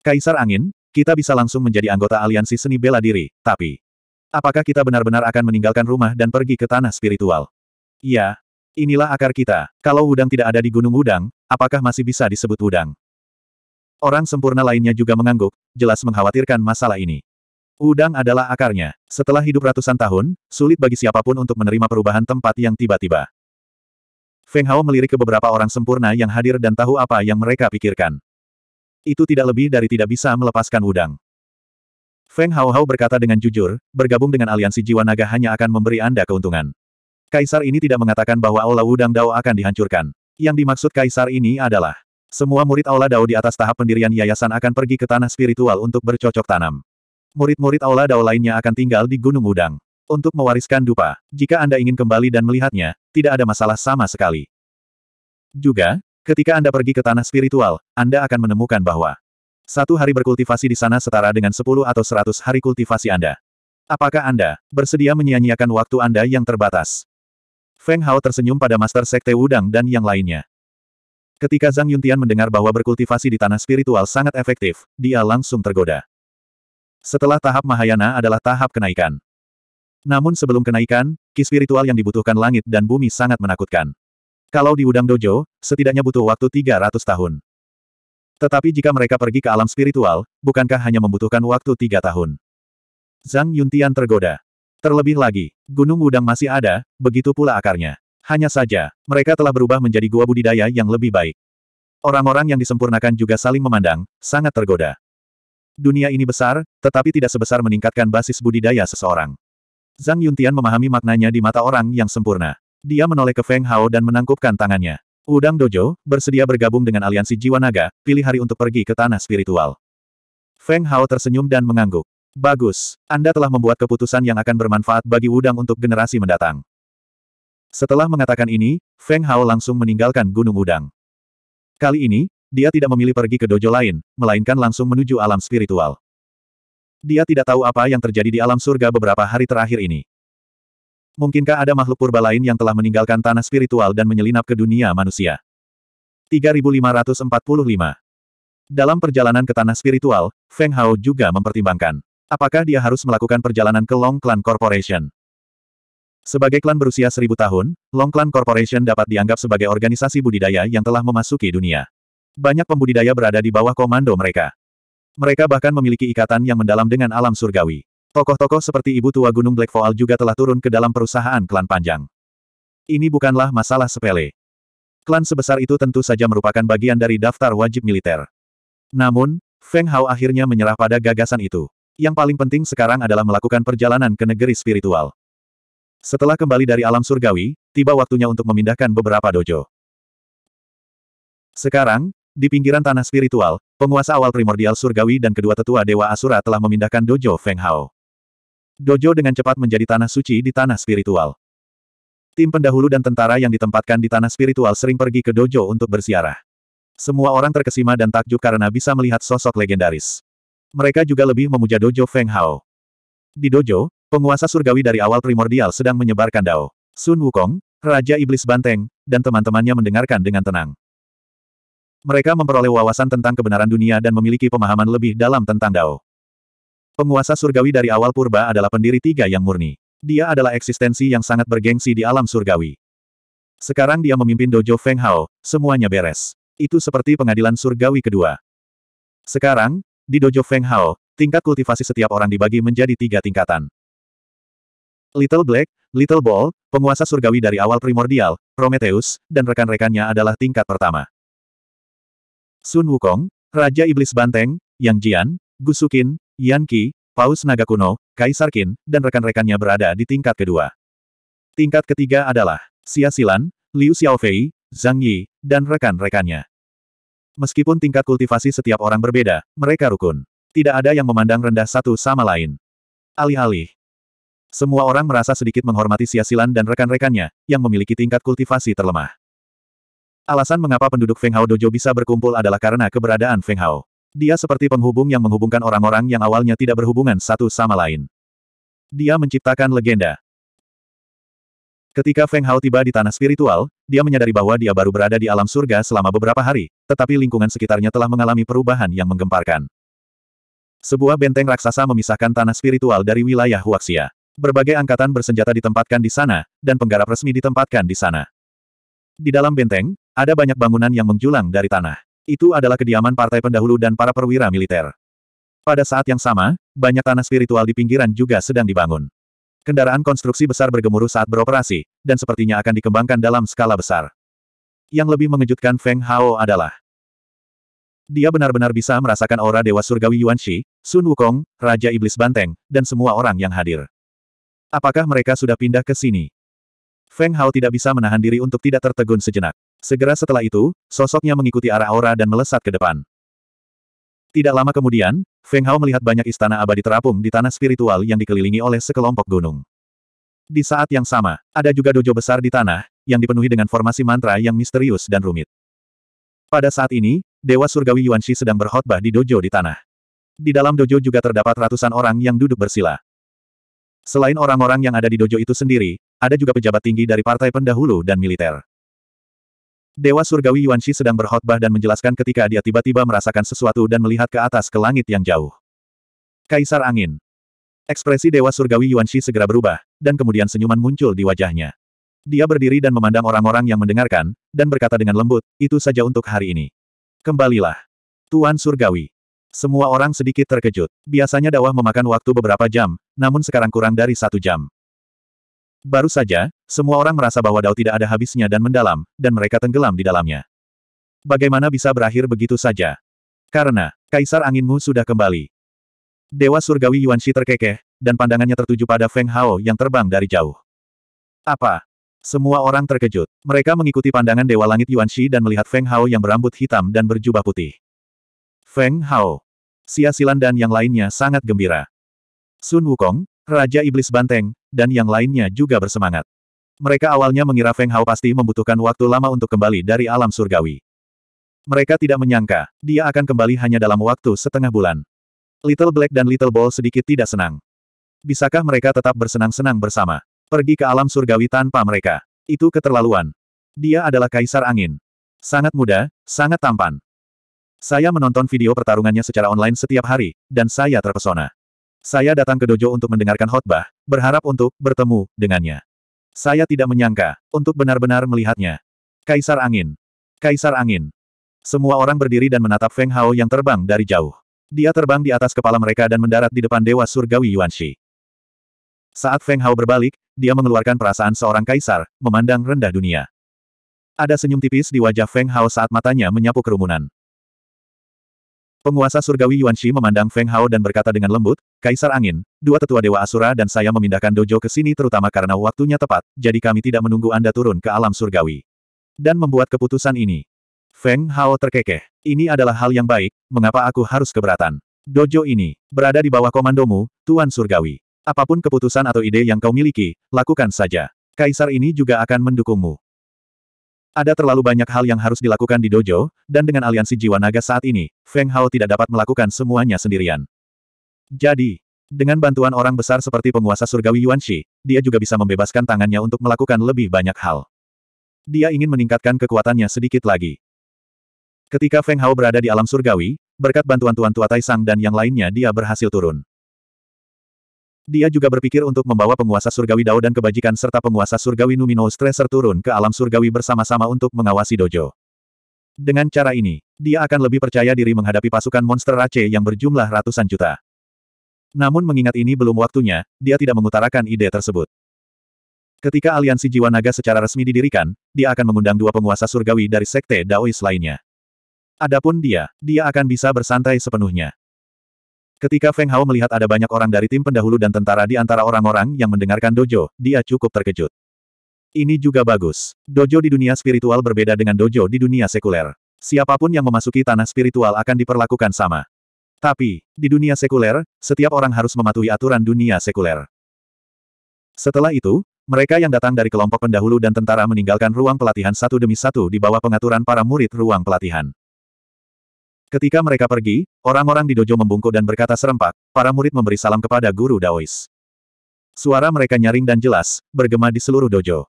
Kaisar Angin, kita bisa langsung menjadi anggota aliansi seni bela diri, tapi... Apakah kita benar-benar akan meninggalkan rumah dan pergi ke tanah spiritual? Ya, inilah akar kita. Kalau udang tidak ada di Gunung Udang, apakah masih bisa disebut udang? Orang sempurna lainnya juga mengangguk, jelas mengkhawatirkan masalah ini. Udang adalah akarnya. Setelah hidup ratusan tahun, sulit bagi siapapun untuk menerima perubahan tempat yang tiba-tiba. Feng Hao melirik ke beberapa orang sempurna yang hadir dan tahu apa yang mereka pikirkan. Itu tidak lebih dari tidak bisa melepaskan udang. Feng Hao Hao berkata dengan jujur, bergabung dengan aliansi jiwa naga hanya akan memberi Anda keuntungan. Kaisar ini tidak mengatakan bahwa Aula udang Dao akan dihancurkan. Yang dimaksud kaisar ini adalah, semua murid Aula Dao di atas tahap pendirian yayasan akan pergi ke tanah spiritual untuk bercocok tanam. Murid-murid Aula Dao lainnya akan tinggal di Gunung Udang. Untuk mewariskan dupa, jika Anda ingin kembali dan melihatnya, tidak ada masalah sama sekali. Juga, ketika Anda pergi ke tanah spiritual, Anda akan menemukan bahwa satu hari berkultivasi di sana setara dengan 10 atau 100 hari kultivasi Anda. Apakah Anda bersedia menyia-nyiakan waktu Anda yang terbatas? Feng Hao tersenyum pada Master Sekte Wudang dan yang lainnya. Ketika Zhang Yuntian mendengar bahwa berkultivasi di tanah spiritual sangat efektif, dia langsung tergoda. Setelah tahap Mahayana adalah tahap kenaikan. Namun sebelum kenaikan, ki spiritual yang dibutuhkan langit dan bumi sangat menakutkan. Kalau di Udang Dojo, setidaknya butuh waktu 300 tahun. Tetapi jika mereka pergi ke alam spiritual, bukankah hanya membutuhkan waktu tiga tahun? Zhang Yuntian tergoda. Terlebih lagi, Gunung Udang masih ada, begitu pula akarnya. Hanya saja, mereka telah berubah menjadi gua budidaya yang lebih baik. Orang-orang yang disempurnakan juga saling memandang, sangat tergoda. Dunia ini besar, tetapi tidak sebesar meningkatkan basis budidaya seseorang. Zhang Yuntian memahami maknanya di mata orang yang sempurna. Dia menoleh ke Feng Hao dan menangkupkan tangannya. Udang Dojo, bersedia bergabung dengan aliansi Jiwa Naga, pilih hari untuk pergi ke tanah spiritual. Feng Hao tersenyum dan mengangguk. Bagus, Anda telah membuat keputusan yang akan bermanfaat bagi Udang untuk generasi mendatang. Setelah mengatakan ini, Feng Hao langsung meninggalkan Gunung Udang. Kali ini, dia tidak memilih pergi ke dojo lain, melainkan langsung menuju alam spiritual. Dia tidak tahu apa yang terjadi di alam surga beberapa hari terakhir ini. Mungkinkah ada makhluk purba lain yang telah meninggalkan tanah spiritual dan menyelinap ke dunia manusia? 3545 Dalam perjalanan ke tanah spiritual, Feng Hao juga mempertimbangkan. Apakah dia harus melakukan perjalanan ke Long Clan Corporation? Sebagai klan berusia seribu tahun, Long Clan Corporation dapat dianggap sebagai organisasi budidaya yang telah memasuki dunia. Banyak pembudidaya berada di bawah komando mereka. Mereka bahkan memiliki ikatan yang mendalam dengan alam surgawi. Tokoh-tokoh seperti Ibu Tua Gunung Black Voal juga telah turun ke dalam perusahaan klan panjang. Ini bukanlah masalah sepele. Klan sebesar itu tentu saja merupakan bagian dari daftar wajib militer. Namun, Feng Hao akhirnya menyerah pada gagasan itu. Yang paling penting sekarang adalah melakukan perjalanan ke negeri spiritual. Setelah kembali dari alam surgawi, tiba waktunya untuk memindahkan beberapa dojo. Sekarang, di pinggiran tanah spiritual, penguasa awal primordial surgawi dan kedua tetua Dewa Asura telah memindahkan dojo Feng Hao. Dojo dengan cepat menjadi tanah suci di tanah spiritual. Tim pendahulu dan tentara yang ditempatkan di tanah spiritual sering pergi ke dojo untuk bersiarah. Semua orang terkesima dan takjub karena bisa melihat sosok legendaris. Mereka juga lebih memuja dojo Feng Hao. Di dojo, penguasa surgawi dari awal primordial sedang menyebarkan dao. Sun Wukong, Raja Iblis Banteng, dan teman-temannya mendengarkan dengan tenang. Mereka memperoleh wawasan tentang kebenaran dunia dan memiliki pemahaman lebih dalam tentang Dao. Penguasa surgawi dari awal purba adalah pendiri tiga yang murni. Dia adalah eksistensi yang sangat bergengsi di alam surgawi. Sekarang dia memimpin dojo Feng Hao, semuanya beres. Itu seperti pengadilan surgawi kedua. Sekarang, di dojo Feng Hao, tingkat kultivasi setiap orang dibagi menjadi tiga tingkatan. Little Black, Little Ball, penguasa surgawi dari awal primordial, Prometheus, dan rekan-rekannya adalah tingkat pertama. Sun Wukong, Raja Iblis Banteng, Yang Jian, Gusukin, Yan Qi, Paus Naga Kuno, Kaisar Qin, dan rekan-rekannya berada di tingkat kedua. Tingkat ketiga adalah Xia Silan, Liu Xiaofei, Zhang Yi, dan rekan-rekannya. Meskipun tingkat kultivasi setiap orang berbeda, mereka rukun. Tidak ada yang memandang rendah satu sama lain. Alih-alih, semua orang merasa sedikit menghormati Xia dan rekan-rekannya, yang memiliki tingkat kultivasi terlemah. Alasan mengapa penduduk Feng Hao Dojo bisa berkumpul adalah karena keberadaan Feng Hao. Dia seperti penghubung yang menghubungkan orang-orang yang awalnya tidak berhubungan satu sama lain. Dia menciptakan legenda. Ketika Feng Hao tiba di tanah spiritual, dia menyadari bahwa dia baru berada di alam surga selama beberapa hari, tetapi lingkungan sekitarnya telah mengalami perubahan yang menggemparkan. Sebuah benteng raksasa memisahkan tanah spiritual dari wilayah Huaxia. Berbagai angkatan bersenjata ditempatkan di sana, dan penggarap resmi ditempatkan di sana. Di dalam benteng, ada banyak bangunan yang menjulang dari tanah. Itu adalah kediaman partai pendahulu dan para perwira militer. Pada saat yang sama, banyak tanah spiritual di pinggiran juga sedang dibangun. Kendaraan konstruksi besar bergemuruh saat beroperasi, dan sepertinya akan dikembangkan dalam skala besar. Yang lebih mengejutkan Feng Hao adalah dia benar-benar bisa merasakan aura Dewa Surgawi Yuan Shi, Sun Wukong, Raja Iblis Banteng, dan semua orang yang hadir. Apakah mereka sudah pindah ke sini? Feng Hao tidak bisa menahan diri untuk tidak tertegun sejenak. Segera setelah itu, sosoknya mengikuti arah aura dan melesat ke depan. Tidak lama kemudian, Feng Hao melihat banyak istana abadi terapung di tanah spiritual yang dikelilingi oleh sekelompok gunung. Di saat yang sama, ada juga dojo besar di tanah, yang dipenuhi dengan formasi mantra yang misterius dan rumit. Pada saat ini, Dewa Surgawi Yuan Yuanshi sedang berkhotbah di dojo di tanah. Di dalam dojo juga terdapat ratusan orang yang duduk bersila. Selain orang-orang yang ada di dojo itu sendiri, ada juga pejabat tinggi dari partai pendahulu dan militer. Dewa Surgawi Yuan Yuanshi sedang berkhotbah dan menjelaskan ketika dia tiba-tiba merasakan sesuatu dan melihat ke atas ke langit yang jauh. Kaisar Angin. Ekspresi Dewa Surgawi Yuan Yuanshi segera berubah, dan kemudian senyuman muncul di wajahnya. Dia berdiri dan memandang orang-orang yang mendengarkan, dan berkata dengan lembut, itu saja untuk hari ini. Kembalilah. Tuan Surgawi. Semua orang sedikit terkejut. Biasanya dakwah memakan waktu beberapa jam, namun sekarang kurang dari satu jam. Baru saja, semua orang merasa bahwa Dao tidak ada habisnya dan mendalam, dan mereka tenggelam di dalamnya. Bagaimana bisa berakhir begitu saja? Karena, Kaisar Anginmu sudah kembali. Dewa Surgawi Yuan Yuanshi terkekeh, dan pandangannya tertuju pada Feng Hao yang terbang dari jauh. Apa? Semua orang terkejut. Mereka mengikuti pandangan Dewa Langit Yuan Yuanshi dan melihat Feng Hao yang berambut hitam dan berjubah putih. Feng Hao. Sia Silan dan yang lainnya sangat gembira. Sun Wukong, Raja Iblis Banteng, dan yang lainnya juga bersemangat. Mereka awalnya mengira Feng Hao pasti membutuhkan waktu lama untuk kembali dari alam surgawi. Mereka tidak menyangka, dia akan kembali hanya dalam waktu setengah bulan. Little Black dan Little Ball sedikit tidak senang. Bisakah mereka tetap bersenang-senang bersama? Pergi ke alam surgawi tanpa mereka. Itu keterlaluan. Dia adalah Kaisar Angin. Sangat muda, sangat tampan. Saya menonton video pertarungannya secara online setiap hari, dan saya terpesona. Saya datang ke dojo untuk mendengarkan khotbah, berharap untuk bertemu dengannya. Saya tidak menyangka untuk benar-benar melihatnya. Kaisar Angin. Kaisar Angin. Semua orang berdiri dan menatap Feng Hao yang terbang dari jauh. Dia terbang di atas kepala mereka dan mendarat di depan Dewa Surgawi Yuan Yuanshi. Saat Feng Hao berbalik, dia mengeluarkan perasaan seorang kaisar, memandang rendah dunia. Ada senyum tipis di wajah Feng Hao saat matanya menyapu kerumunan. Penguasa surgawi Yuan Shi memandang Feng Hao dan berkata dengan lembut, Kaisar Angin, dua tetua Dewa Asura dan saya memindahkan dojo ke sini terutama karena waktunya tepat, jadi kami tidak menunggu Anda turun ke alam surgawi. Dan membuat keputusan ini. Feng Hao terkekeh. Ini adalah hal yang baik, mengapa aku harus keberatan? Dojo ini, berada di bawah komandomu, Tuan Surgawi. Apapun keputusan atau ide yang kau miliki, lakukan saja. Kaisar ini juga akan mendukungmu. Ada terlalu banyak hal yang harus dilakukan di dojo, dan dengan aliansi jiwa naga saat ini, Feng Hao tidak dapat melakukan semuanya sendirian. Jadi, dengan bantuan orang besar seperti penguasa surgawi Yuan Shi, dia juga bisa membebaskan tangannya untuk melakukan lebih banyak hal. Dia ingin meningkatkan kekuatannya sedikit lagi. Ketika Feng Hao berada di alam surgawi, berkat bantuan Tuan Tua Taisang dan yang lainnya dia berhasil turun. Dia juga berpikir untuk membawa penguasa surgawi Dao dan kebajikan serta penguasa surgawi Numino Stresser turun ke alam surgawi bersama-sama untuk mengawasi dojo. Dengan cara ini, dia akan lebih percaya diri menghadapi pasukan monster Rache yang berjumlah ratusan juta. Namun mengingat ini belum waktunya, dia tidak mengutarakan ide tersebut. Ketika aliansi jiwa naga secara resmi didirikan, dia akan mengundang dua penguasa surgawi dari sekte Daois lainnya. Adapun dia, dia akan bisa bersantai sepenuhnya. Ketika Feng Hao melihat ada banyak orang dari tim pendahulu dan tentara di antara orang-orang yang mendengarkan dojo, dia cukup terkejut. Ini juga bagus. Dojo di dunia spiritual berbeda dengan dojo di dunia sekuler. Siapapun yang memasuki tanah spiritual akan diperlakukan sama. Tapi, di dunia sekuler, setiap orang harus mematuhi aturan dunia sekuler. Setelah itu, mereka yang datang dari kelompok pendahulu dan tentara meninggalkan ruang pelatihan satu demi satu di bawah pengaturan para murid ruang pelatihan. Ketika mereka pergi, orang-orang di dojo membungkuk dan berkata serempak, para murid memberi salam kepada guru Daois. Suara mereka nyaring dan jelas, bergema di seluruh dojo.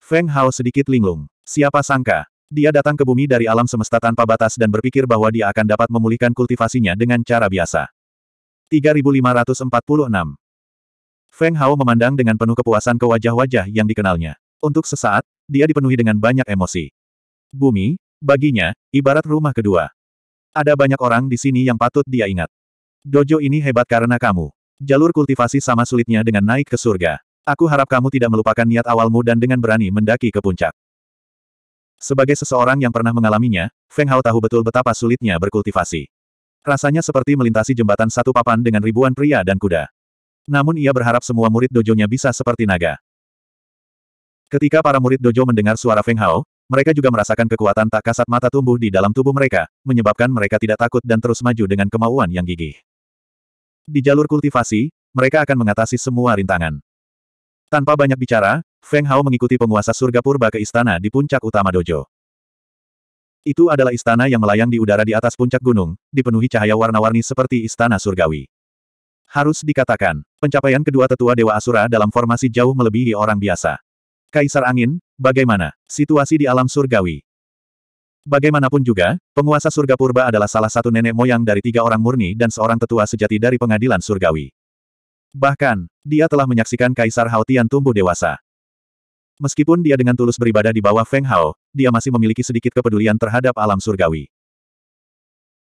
Feng Hao sedikit linglung. Siapa sangka, dia datang ke bumi dari alam semesta tanpa batas dan berpikir bahwa dia akan dapat memulihkan kultivasinya dengan cara biasa. 3546 Feng Hao memandang dengan penuh kepuasan ke wajah-wajah yang dikenalnya. Untuk sesaat, dia dipenuhi dengan banyak emosi. Bumi, baginya, ibarat rumah kedua. Ada banyak orang di sini yang patut dia ingat. Dojo ini hebat karena kamu. Jalur kultivasi sama sulitnya dengan naik ke surga. Aku harap kamu tidak melupakan niat awalmu dan dengan berani mendaki ke puncak. Sebagai seseorang yang pernah mengalaminya, Feng Hao tahu betul betapa sulitnya berkultivasi. Rasanya seperti melintasi jembatan satu papan dengan ribuan pria dan kuda. Namun ia berharap semua murid dojonya bisa seperti naga. Ketika para murid dojo mendengar suara Feng Hao, mereka juga merasakan kekuatan tak kasat mata tumbuh di dalam tubuh mereka, menyebabkan mereka tidak takut dan terus maju dengan kemauan yang gigih. Di jalur kultivasi, mereka akan mengatasi semua rintangan. Tanpa banyak bicara, Feng Hao mengikuti penguasa surga purba ke istana di puncak utama dojo. Itu adalah istana yang melayang di udara di atas puncak gunung, dipenuhi cahaya warna-warni seperti istana surgawi. Harus dikatakan, pencapaian kedua tetua Dewa Asura dalam formasi jauh melebihi orang biasa. Kaisar Angin, Bagaimana? Situasi di alam surgawi. Bagaimanapun juga, penguasa surga purba adalah salah satu nenek moyang dari tiga orang murni dan seorang tetua sejati dari pengadilan surgawi. Bahkan, dia telah menyaksikan Kaisar Haotian tumbuh dewasa. Meskipun dia dengan tulus beribadah di bawah Feng Hao, dia masih memiliki sedikit kepedulian terhadap alam surgawi.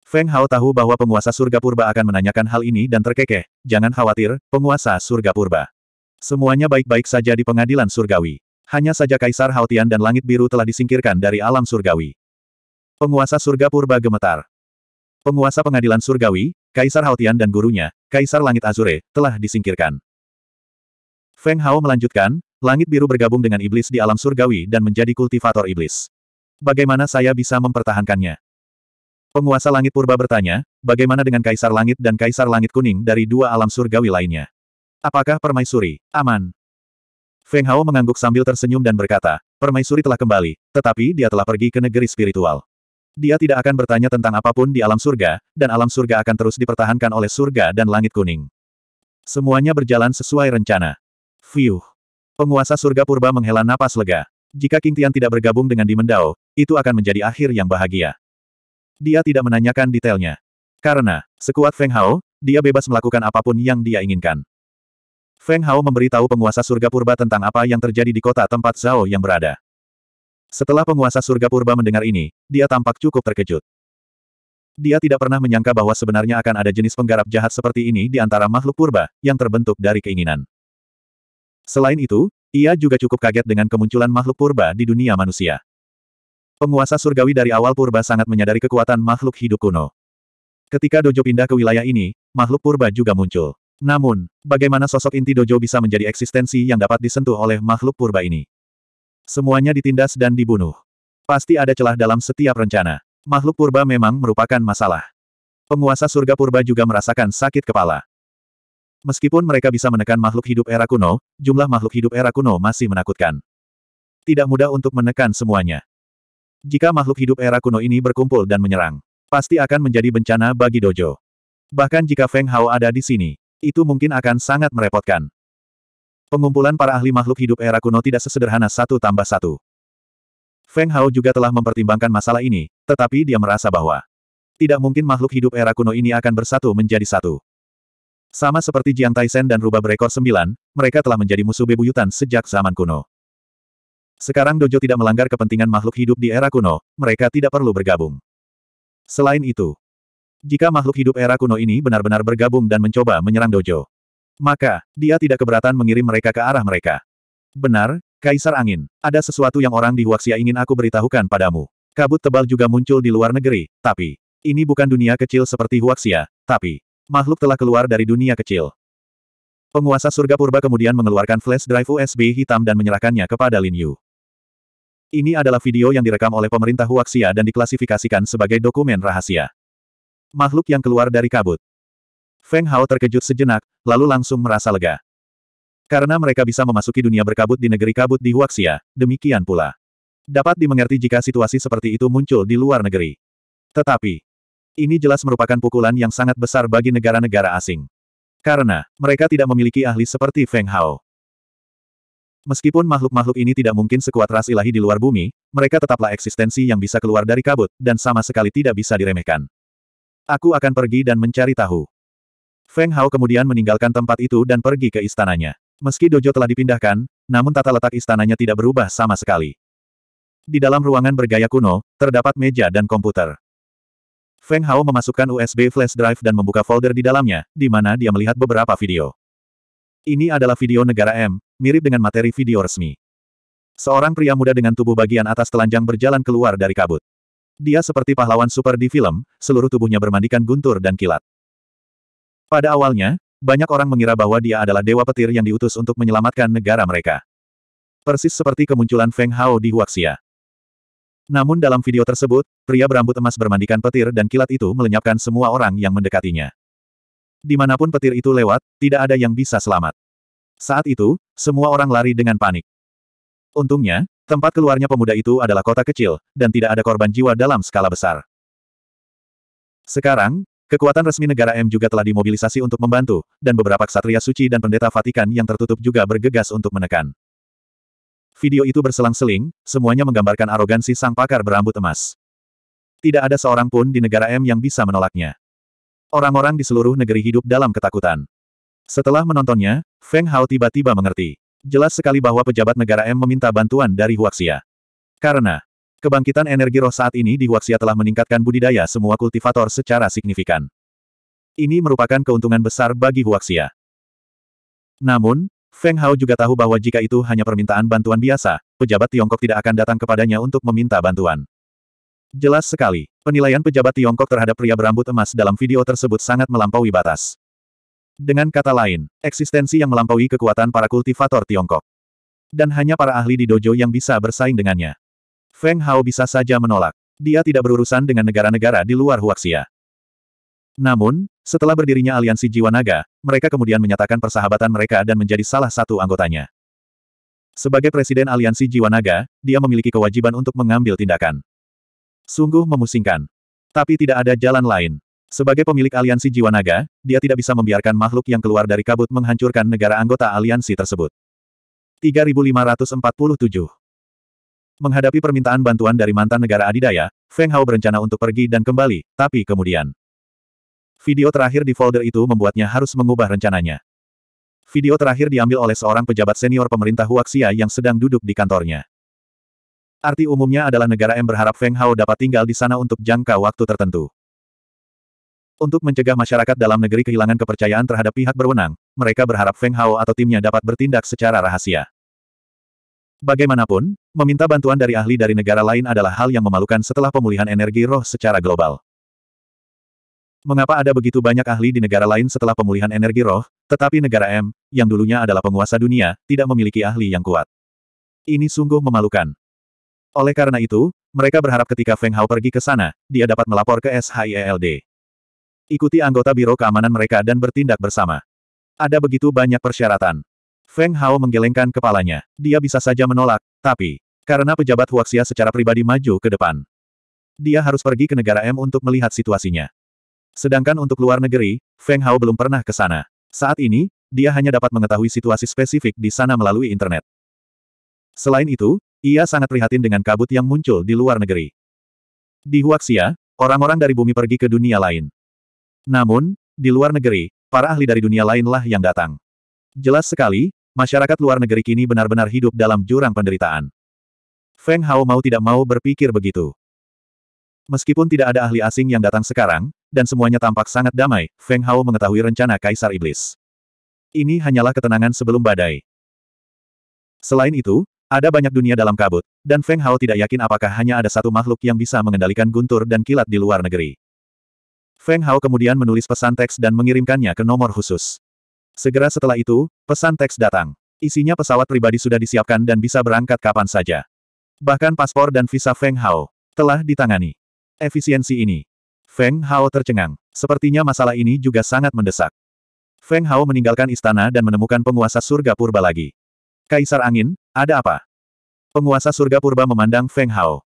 Feng Hao tahu bahwa penguasa surga purba akan menanyakan hal ini dan terkekeh, jangan khawatir, penguasa surga purba. Semuanya baik-baik saja di pengadilan surgawi. Hanya saja Kaisar Haotian dan Langit Biru telah disingkirkan dari alam surgawi. Penguasa surga purba gemetar. Penguasa pengadilan surgawi, Kaisar Haotian dan gurunya, Kaisar Langit Azure, telah disingkirkan. Feng Hao melanjutkan, Langit Biru bergabung dengan iblis di alam surgawi dan menjadi kultivator iblis. Bagaimana saya bisa mempertahankannya? Penguasa Langit Purba bertanya, bagaimana dengan Kaisar Langit dan Kaisar Langit Kuning dari dua alam surgawi lainnya? Apakah permaisuri, aman? Feng Hao mengangguk sambil tersenyum dan berkata, Permaisuri telah kembali, tetapi dia telah pergi ke negeri spiritual. Dia tidak akan bertanya tentang apapun di alam surga, dan alam surga akan terus dipertahankan oleh surga dan langit kuning. Semuanya berjalan sesuai rencana. Fiuh. Penguasa surga purba menghela napas lega. Jika King Tian tidak bergabung dengan Dimendao, itu akan menjadi akhir yang bahagia. Dia tidak menanyakan detailnya. Karena, sekuat Feng Hao, dia bebas melakukan apapun yang dia inginkan. Feng Hao memberitahu penguasa surga purba tentang apa yang terjadi di kota tempat Zhao yang berada. Setelah penguasa surga purba mendengar ini, dia tampak cukup terkejut. Dia tidak pernah menyangka bahwa sebenarnya akan ada jenis penggarap jahat seperti ini di antara makhluk purba, yang terbentuk dari keinginan. Selain itu, ia juga cukup kaget dengan kemunculan makhluk purba di dunia manusia. Penguasa surgawi dari awal purba sangat menyadari kekuatan makhluk hidup kuno. Ketika dojo pindah ke wilayah ini, makhluk purba juga muncul. Namun, bagaimana sosok inti dojo bisa menjadi eksistensi yang dapat disentuh oleh makhluk purba ini? Semuanya ditindas dan dibunuh. Pasti ada celah dalam setiap rencana. Makhluk purba memang merupakan masalah. Penguasa surga purba juga merasakan sakit kepala. Meskipun mereka bisa menekan makhluk hidup era kuno, jumlah makhluk hidup era kuno masih menakutkan. Tidak mudah untuk menekan semuanya. Jika makhluk hidup era kuno ini berkumpul dan menyerang, pasti akan menjadi bencana bagi dojo. Bahkan jika Feng Hao ada di sini, itu mungkin akan sangat merepotkan. Pengumpulan para ahli makhluk hidup era kuno tidak sesederhana satu tambah satu. Feng Hao juga telah mempertimbangkan masalah ini, tetapi dia merasa bahwa tidak mungkin makhluk hidup era kuno ini akan bersatu menjadi satu. Sama seperti Jiang Taisen dan Rubah Berekor Sembilan, mereka telah menjadi musuh bebuyutan sejak zaman kuno. Sekarang dojo tidak melanggar kepentingan makhluk hidup di era kuno, mereka tidak perlu bergabung. Selain itu, jika makhluk hidup era kuno ini benar-benar bergabung dan mencoba menyerang dojo, maka, dia tidak keberatan mengirim mereka ke arah mereka. Benar, Kaisar Angin, ada sesuatu yang orang di Huaxia ingin aku beritahukan padamu. Kabut tebal juga muncul di luar negeri, tapi, ini bukan dunia kecil seperti Huaxia, tapi, makhluk telah keluar dari dunia kecil. Penguasa surga purba kemudian mengeluarkan flash drive USB hitam dan menyerahkannya kepada Lin Yu. Ini adalah video yang direkam oleh pemerintah Huaxia dan diklasifikasikan sebagai dokumen rahasia. Makhluk yang keluar dari kabut. Feng Hao terkejut sejenak, lalu langsung merasa lega. Karena mereka bisa memasuki dunia berkabut di negeri kabut di Huaxia, demikian pula. Dapat dimengerti jika situasi seperti itu muncul di luar negeri. Tetapi, ini jelas merupakan pukulan yang sangat besar bagi negara-negara asing. Karena, mereka tidak memiliki ahli seperti Feng Hao. Meskipun makhluk-makhluk ini tidak mungkin sekuat ras ilahi di luar bumi, mereka tetaplah eksistensi yang bisa keluar dari kabut, dan sama sekali tidak bisa diremehkan. Aku akan pergi dan mencari tahu. Feng Hao kemudian meninggalkan tempat itu dan pergi ke istananya. Meski dojo telah dipindahkan, namun tata letak istananya tidak berubah sama sekali. Di dalam ruangan bergaya kuno, terdapat meja dan komputer. Feng Hao memasukkan USB flash drive dan membuka folder di dalamnya, di mana dia melihat beberapa video. Ini adalah video negara M, mirip dengan materi video resmi. Seorang pria muda dengan tubuh bagian atas telanjang berjalan keluar dari kabut. Dia seperti pahlawan super di film, seluruh tubuhnya bermandikan guntur dan kilat. Pada awalnya, banyak orang mengira bahwa dia adalah dewa petir yang diutus untuk menyelamatkan negara mereka. Persis seperti kemunculan Feng Hao di Huaxia. Namun dalam video tersebut, pria berambut emas bermandikan petir dan kilat itu melenyapkan semua orang yang mendekatinya. Dimanapun petir itu lewat, tidak ada yang bisa selamat. Saat itu, semua orang lari dengan panik. Untungnya, Tempat keluarnya pemuda itu adalah kota kecil, dan tidak ada korban jiwa dalam skala besar. Sekarang, kekuatan resmi negara M juga telah dimobilisasi untuk membantu, dan beberapa ksatria suci dan pendeta Vatikan yang tertutup juga bergegas untuk menekan. Video itu berselang-seling, semuanya menggambarkan arogansi sang pakar berambut emas. Tidak ada seorang pun di negara M yang bisa menolaknya. Orang-orang di seluruh negeri hidup dalam ketakutan. Setelah menontonnya, Feng Hao tiba-tiba mengerti. Jelas sekali bahwa pejabat negara M meminta bantuan dari Huaxia. Karena kebangkitan energi roh saat ini di Huaxia telah meningkatkan budidaya semua kultivator secara signifikan. Ini merupakan keuntungan besar bagi Huaxia. Namun, Feng Hao juga tahu bahwa jika itu hanya permintaan bantuan biasa, pejabat Tiongkok tidak akan datang kepadanya untuk meminta bantuan. Jelas sekali, penilaian pejabat Tiongkok terhadap pria berambut emas dalam video tersebut sangat melampaui batas. Dengan kata lain, eksistensi yang melampaui kekuatan para kultivator Tiongkok. Dan hanya para ahli di dojo yang bisa bersaing dengannya. Feng Hao bisa saja menolak. Dia tidak berurusan dengan negara-negara di luar Huaxia. Namun, setelah berdirinya aliansi Jiwa Naga, mereka kemudian menyatakan persahabatan mereka dan menjadi salah satu anggotanya. Sebagai presiden aliansi Jiwa Naga, dia memiliki kewajiban untuk mengambil tindakan. Sungguh memusingkan. Tapi tidak ada jalan lain. Sebagai pemilik aliansi Jiwa Naga, dia tidak bisa membiarkan makhluk yang keluar dari kabut menghancurkan negara anggota aliansi tersebut. 3547 Menghadapi permintaan bantuan dari mantan negara adidaya, Feng Hao berencana untuk pergi dan kembali, tapi kemudian. Video terakhir di folder itu membuatnya harus mengubah rencananya. Video terakhir diambil oleh seorang pejabat senior pemerintah Huaxia yang sedang duduk di kantornya. Arti umumnya adalah negara M berharap Feng Hao dapat tinggal di sana untuk jangka waktu tertentu. Untuk mencegah masyarakat dalam negeri kehilangan kepercayaan terhadap pihak berwenang, mereka berharap Feng Hao atau timnya dapat bertindak secara rahasia. Bagaimanapun, meminta bantuan dari ahli dari negara lain adalah hal yang memalukan setelah pemulihan energi roh secara global. Mengapa ada begitu banyak ahli di negara lain setelah pemulihan energi roh, tetapi negara M, yang dulunya adalah penguasa dunia, tidak memiliki ahli yang kuat? Ini sungguh memalukan. Oleh karena itu, mereka berharap ketika Feng Hao pergi ke sana, dia dapat melapor ke SHIELD. Ikuti anggota Biro Keamanan mereka dan bertindak bersama. Ada begitu banyak persyaratan. Feng Hao menggelengkan kepalanya. Dia bisa saja menolak, tapi, karena pejabat Huaxia secara pribadi maju ke depan. Dia harus pergi ke negara M untuk melihat situasinya. Sedangkan untuk luar negeri, Feng Hao belum pernah ke sana. Saat ini, dia hanya dapat mengetahui situasi spesifik di sana melalui internet. Selain itu, ia sangat prihatin dengan kabut yang muncul di luar negeri. Di Huaxia, orang-orang dari bumi pergi ke dunia lain. Namun, di luar negeri, para ahli dari dunia lainlah yang datang. Jelas sekali, masyarakat luar negeri kini benar-benar hidup dalam jurang penderitaan. Feng Hao mau tidak mau berpikir begitu. Meskipun tidak ada ahli asing yang datang sekarang, dan semuanya tampak sangat damai, Feng Hao mengetahui rencana Kaisar Iblis. Ini hanyalah ketenangan sebelum badai. Selain itu, ada banyak dunia dalam kabut, dan Feng Hao tidak yakin apakah hanya ada satu makhluk yang bisa mengendalikan guntur dan kilat di luar negeri. Feng Hao kemudian menulis pesan teks dan mengirimkannya ke nomor khusus. Segera setelah itu, pesan teks datang. Isinya pesawat pribadi sudah disiapkan dan bisa berangkat kapan saja. Bahkan paspor dan visa Feng Hao telah ditangani. Efisiensi ini. Feng Hao tercengang. Sepertinya masalah ini juga sangat mendesak. Feng Hao meninggalkan istana dan menemukan penguasa surga purba lagi. Kaisar Angin, ada apa? Penguasa surga purba memandang Feng Hao.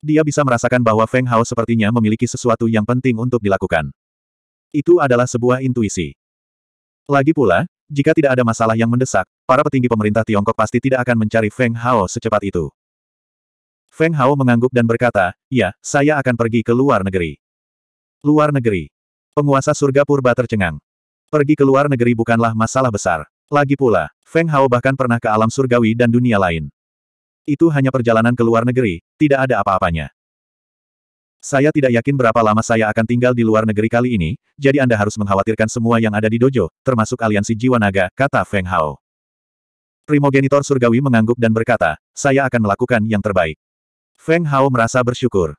Dia bisa merasakan bahwa Feng Hao sepertinya memiliki sesuatu yang penting untuk dilakukan. Itu adalah sebuah intuisi. Lagi pula, jika tidak ada masalah yang mendesak, para petinggi pemerintah Tiongkok pasti tidak akan mencari Feng Hao secepat itu. Feng Hao mengangguk dan berkata, ya, saya akan pergi ke luar negeri. Luar negeri. Penguasa surga purba tercengang. Pergi ke luar negeri bukanlah masalah besar. Lagi pula, Feng Hao bahkan pernah ke alam surgawi dan dunia lain. Itu hanya perjalanan ke luar negeri, tidak ada apa-apanya. Saya tidak yakin berapa lama saya akan tinggal di luar negeri kali ini, jadi Anda harus mengkhawatirkan semua yang ada di dojo, termasuk aliansi jiwa naga, kata Feng Hao. Primogenitor surgawi mengangguk dan berkata, saya akan melakukan yang terbaik. Feng Hao merasa bersyukur.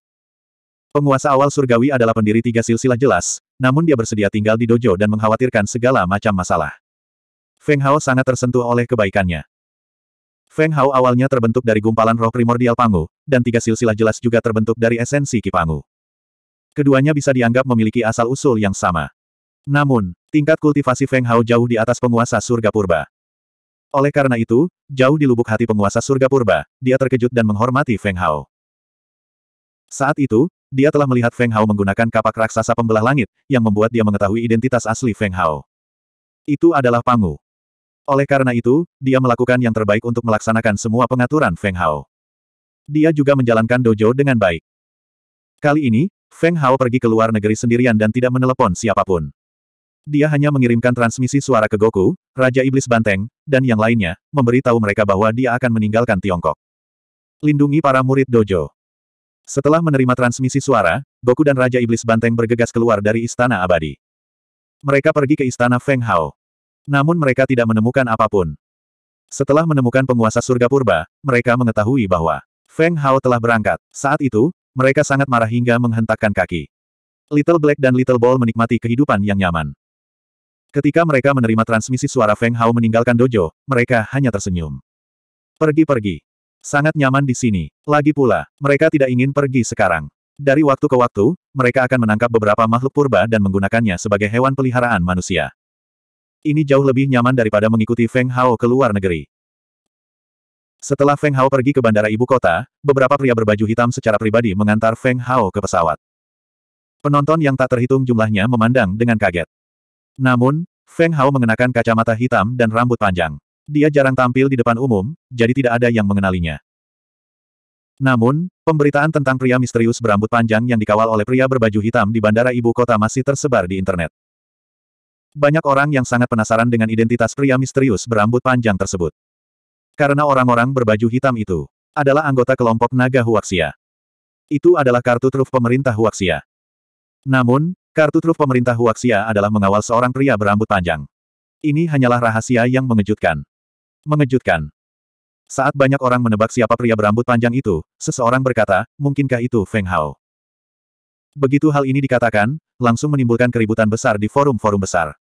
Penguasa awal surgawi adalah pendiri tiga silsilah jelas, namun dia bersedia tinggal di dojo dan mengkhawatirkan segala macam masalah. Feng Hao sangat tersentuh oleh kebaikannya. Feng Hao awalnya terbentuk dari gumpalan roh primordial Pangu, dan tiga silsilah jelas juga terbentuk dari esensi Kipangu. Keduanya bisa dianggap memiliki asal-usul yang sama. Namun, tingkat kultivasi Feng Hao jauh di atas penguasa surga purba. Oleh karena itu, jauh di lubuk hati penguasa surga purba, dia terkejut dan menghormati Feng Hao. Saat itu, dia telah melihat Feng Hao menggunakan kapak raksasa pembelah langit, yang membuat dia mengetahui identitas asli Feng Hao. Itu adalah Pangu. Oleh karena itu, dia melakukan yang terbaik untuk melaksanakan semua pengaturan Feng Hao. Dia juga menjalankan dojo dengan baik. Kali ini, Feng Hao pergi ke luar negeri sendirian dan tidak menelepon siapapun. Dia hanya mengirimkan transmisi suara ke Goku, Raja Iblis Banteng, dan yang lainnya, memberi tahu mereka bahwa dia akan meninggalkan Tiongkok. Lindungi para murid dojo. Setelah menerima transmisi suara, Goku dan Raja Iblis Banteng bergegas keluar dari Istana Abadi. Mereka pergi ke Istana Feng Hao. Namun mereka tidak menemukan apapun. Setelah menemukan penguasa surga purba, mereka mengetahui bahwa Feng Hao telah berangkat. Saat itu, mereka sangat marah hingga menghentakkan kaki. Little Black dan Little Ball menikmati kehidupan yang nyaman. Ketika mereka menerima transmisi suara Feng Hao meninggalkan dojo, mereka hanya tersenyum. Pergi-pergi. Sangat nyaman di sini. Lagi pula, mereka tidak ingin pergi sekarang. Dari waktu ke waktu, mereka akan menangkap beberapa makhluk purba dan menggunakannya sebagai hewan peliharaan manusia. Ini jauh lebih nyaman daripada mengikuti Feng Hao ke luar negeri. Setelah Feng Hao pergi ke bandara ibu kota, beberapa pria berbaju hitam secara pribadi mengantar Feng Hao ke pesawat. Penonton yang tak terhitung jumlahnya memandang dengan kaget. Namun, Feng Hao mengenakan kacamata hitam dan rambut panjang. Dia jarang tampil di depan umum, jadi tidak ada yang mengenalinya. Namun, pemberitaan tentang pria misterius berambut panjang yang dikawal oleh pria berbaju hitam di bandara ibu kota masih tersebar di internet. Banyak orang yang sangat penasaran dengan identitas pria misterius berambut panjang tersebut. Karena orang-orang berbaju hitam itu adalah anggota kelompok naga Huaxia. Itu adalah kartu truf pemerintah Huaxia. Namun, kartu truf pemerintah Huaxia adalah mengawal seorang pria berambut panjang. Ini hanyalah rahasia yang mengejutkan. Mengejutkan. Saat banyak orang menebak siapa pria berambut panjang itu, seseorang berkata, mungkinkah itu Feng Hao? Begitu hal ini dikatakan, langsung menimbulkan keributan besar di forum-forum besar.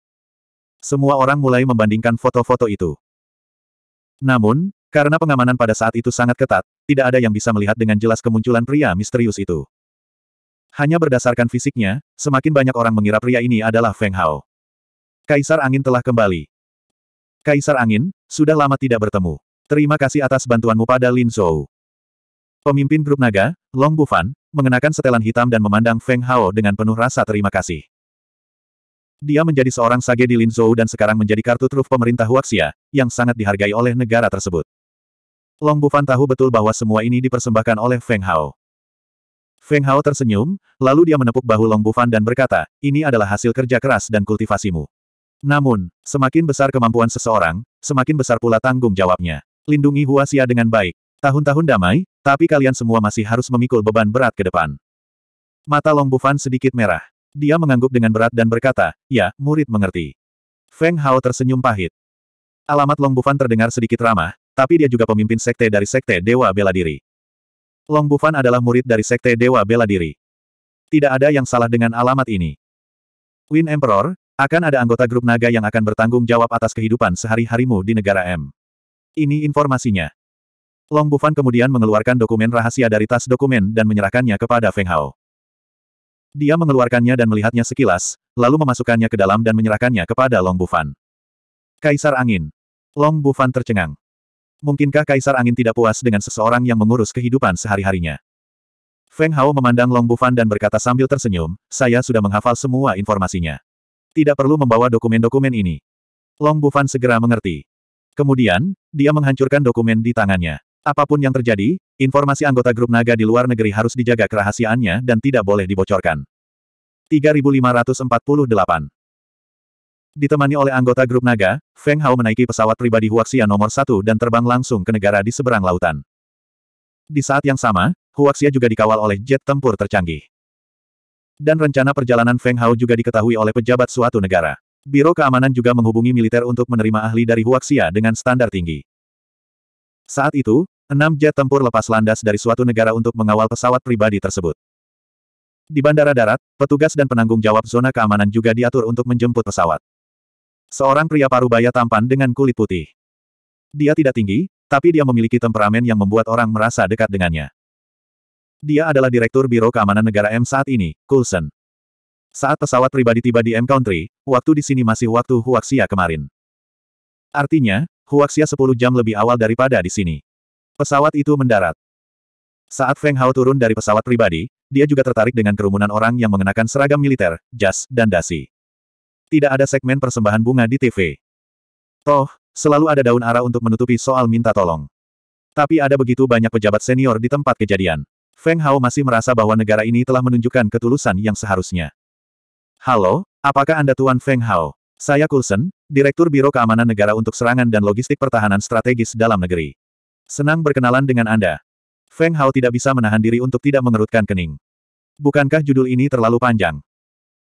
Semua orang mulai membandingkan foto-foto itu. Namun, karena pengamanan pada saat itu sangat ketat, tidak ada yang bisa melihat dengan jelas kemunculan pria misterius itu. Hanya berdasarkan fisiknya, semakin banyak orang mengira pria ini adalah Feng Hao. Kaisar Angin telah kembali. Kaisar Angin, sudah lama tidak bertemu. Terima kasih atas bantuanmu pada Lin Zhou. Pemimpin grup naga, Long Bufan, mengenakan setelan hitam dan memandang Feng Hao dengan penuh rasa terima kasih. Dia menjadi seorang sage di Linzhou dan sekarang menjadi kartu truf pemerintah Huaxia, yang sangat dihargai oleh negara tersebut. Long Bufan tahu betul bahwa semua ini dipersembahkan oleh Feng Hao. Feng Hao tersenyum, lalu dia menepuk bahu Long Bufan dan berkata, ini adalah hasil kerja keras dan kultivasimu. Namun, semakin besar kemampuan seseorang, semakin besar pula tanggung jawabnya. Lindungi Huaxia dengan baik. Tahun-tahun damai, tapi kalian semua masih harus memikul beban berat ke depan. Mata Long Bufan sedikit merah. Dia mengangguk dengan berat dan berkata, ya, murid mengerti. Feng Hao tersenyum pahit. Alamat Long Bufan terdengar sedikit ramah, tapi dia juga pemimpin sekte dari sekte Dewa Bela Diri. Long Bufan adalah murid dari sekte Dewa Bela Diri. Tidak ada yang salah dengan alamat ini. Win Emperor, akan ada anggota grup naga yang akan bertanggung jawab atas kehidupan sehari-harimu di negara M. Ini informasinya. Long Bufan kemudian mengeluarkan dokumen rahasia dari tas dokumen dan menyerahkannya kepada Feng Hao. Dia mengeluarkannya dan melihatnya sekilas, lalu memasukkannya ke dalam dan menyerahkannya kepada Long Bufan. Kaisar Angin. Long Bufan tercengang. Mungkinkah Kaisar Angin tidak puas dengan seseorang yang mengurus kehidupan sehari-harinya? Feng Hao memandang Long Bufan dan berkata sambil tersenyum, saya sudah menghafal semua informasinya. Tidak perlu membawa dokumen-dokumen ini. Long Bufan segera mengerti. Kemudian, dia menghancurkan dokumen di tangannya. Apapun yang terjadi, informasi anggota grup naga di luar negeri harus dijaga kerahasiaannya dan tidak boleh dibocorkan. 3548 Ditemani oleh anggota grup naga, Feng Hao menaiki pesawat pribadi Huaxia nomor satu dan terbang langsung ke negara di seberang lautan. Di saat yang sama, Huaxia juga dikawal oleh jet tempur tercanggih. Dan rencana perjalanan Feng Hao juga diketahui oleh pejabat suatu negara. Biro Keamanan juga menghubungi militer untuk menerima ahli dari Huaxia dengan standar tinggi. Saat itu, enam jet tempur lepas landas dari suatu negara untuk mengawal pesawat pribadi tersebut. Di bandara darat, petugas dan penanggung jawab zona keamanan juga diatur untuk menjemput pesawat. Seorang pria parubaya tampan dengan kulit putih. Dia tidak tinggi, tapi dia memiliki temperamen yang membuat orang merasa dekat dengannya. Dia adalah Direktur Biro Keamanan Negara M saat ini, Coulson. Saat pesawat pribadi tiba di M Country, waktu di sini masih waktu Huaxia kemarin. Artinya, Huaxia 10 jam lebih awal daripada di sini. Pesawat itu mendarat. Saat Feng Hao turun dari pesawat pribadi, dia juga tertarik dengan kerumunan orang yang mengenakan seragam militer, jas, dan dasi. Tidak ada segmen persembahan bunga di TV. Toh, selalu ada daun ara untuk menutupi soal minta tolong. Tapi ada begitu banyak pejabat senior di tempat kejadian. Feng Hao masih merasa bahwa negara ini telah menunjukkan ketulusan yang seharusnya. Halo, apakah Anda Tuan Feng Hao? Saya Coulson, Direktur Biro Keamanan Negara untuk Serangan dan Logistik Pertahanan Strategis dalam Negeri. Senang berkenalan dengan Anda. Feng Hao tidak bisa menahan diri untuk tidak mengerutkan kening. Bukankah judul ini terlalu panjang?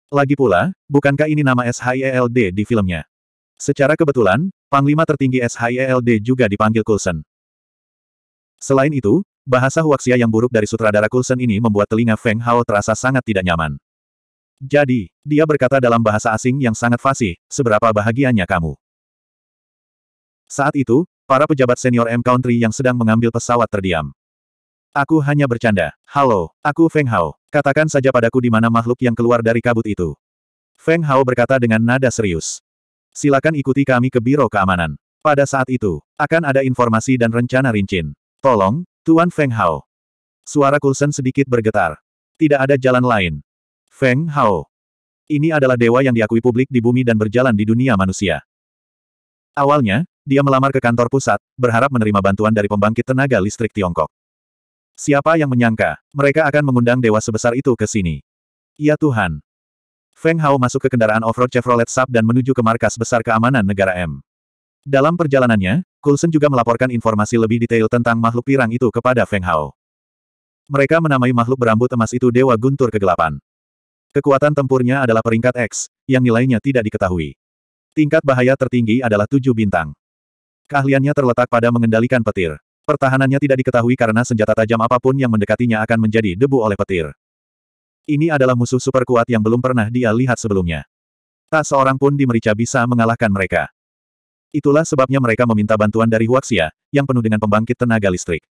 Lagi pula, bukankah ini nama SHIELD di filmnya? Secara kebetulan, Panglima tertinggi SHIELD juga dipanggil Coulson. Selain itu, bahasa Huaxia yang buruk dari sutradara Coulson ini membuat telinga Feng Hao terasa sangat tidak nyaman. Jadi, dia berkata dalam bahasa asing yang sangat fasih, seberapa bahagianya kamu. Saat itu, para pejabat senior M Country yang sedang mengambil pesawat terdiam. Aku hanya bercanda. Halo, aku Feng Hao. Katakan saja padaku di mana makhluk yang keluar dari kabut itu. Feng Hao berkata dengan nada serius. Silakan ikuti kami ke Biro Keamanan. Pada saat itu, akan ada informasi dan rencana rincin. Tolong, Tuan Feng Hao. Suara Coulson sedikit bergetar. Tidak ada jalan lain. Feng Hao. Ini adalah dewa yang diakui publik di bumi dan berjalan di dunia manusia. Awalnya, dia melamar ke kantor pusat, berharap menerima bantuan dari pembangkit tenaga listrik Tiongkok. Siapa yang menyangka, mereka akan mengundang dewa sebesar itu ke sini. Ya Tuhan. Feng Hao masuk ke kendaraan off-road Chevrolet Saab dan menuju ke markas besar keamanan negara M. Dalam perjalanannya, Coulson juga melaporkan informasi lebih detail tentang makhluk pirang itu kepada Feng Hao. Mereka menamai makhluk berambut emas itu Dewa Guntur Kegelapan. Kekuatan tempurnya adalah peringkat X, yang nilainya tidak diketahui. Tingkat bahaya tertinggi adalah tujuh bintang. Keahliannya terletak pada mengendalikan petir. Pertahanannya tidak diketahui karena senjata tajam apapun yang mendekatinya akan menjadi debu oleh petir. Ini adalah musuh super kuat yang belum pernah dia lihat sebelumnya. Tak seorang pun di Merica bisa mengalahkan mereka. Itulah sebabnya mereka meminta bantuan dari Huaxia, yang penuh dengan pembangkit tenaga listrik.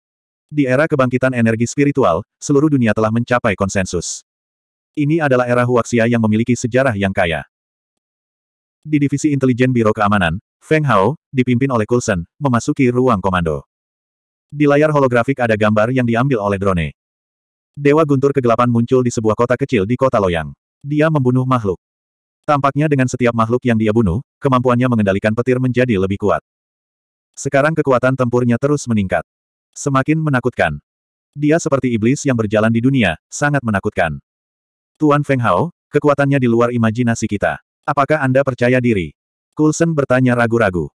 Di era kebangkitan energi spiritual, seluruh dunia telah mencapai konsensus. Ini adalah era Huaxia yang memiliki sejarah yang kaya. Di Divisi Intelijen Biro Keamanan, Feng Hao, dipimpin oleh Coulson, memasuki ruang komando. Di layar holografik ada gambar yang diambil oleh drone. Dewa Guntur Kegelapan muncul di sebuah kota kecil di kota Loyang. Dia membunuh makhluk. Tampaknya dengan setiap makhluk yang dia bunuh, kemampuannya mengendalikan petir menjadi lebih kuat. Sekarang kekuatan tempurnya terus meningkat. Semakin menakutkan. Dia seperti iblis yang berjalan di dunia, sangat menakutkan. Tuan Feng Hao, kekuatannya di luar imajinasi kita. Apakah Anda percaya diri? Coulson bertanya ragu-ragu.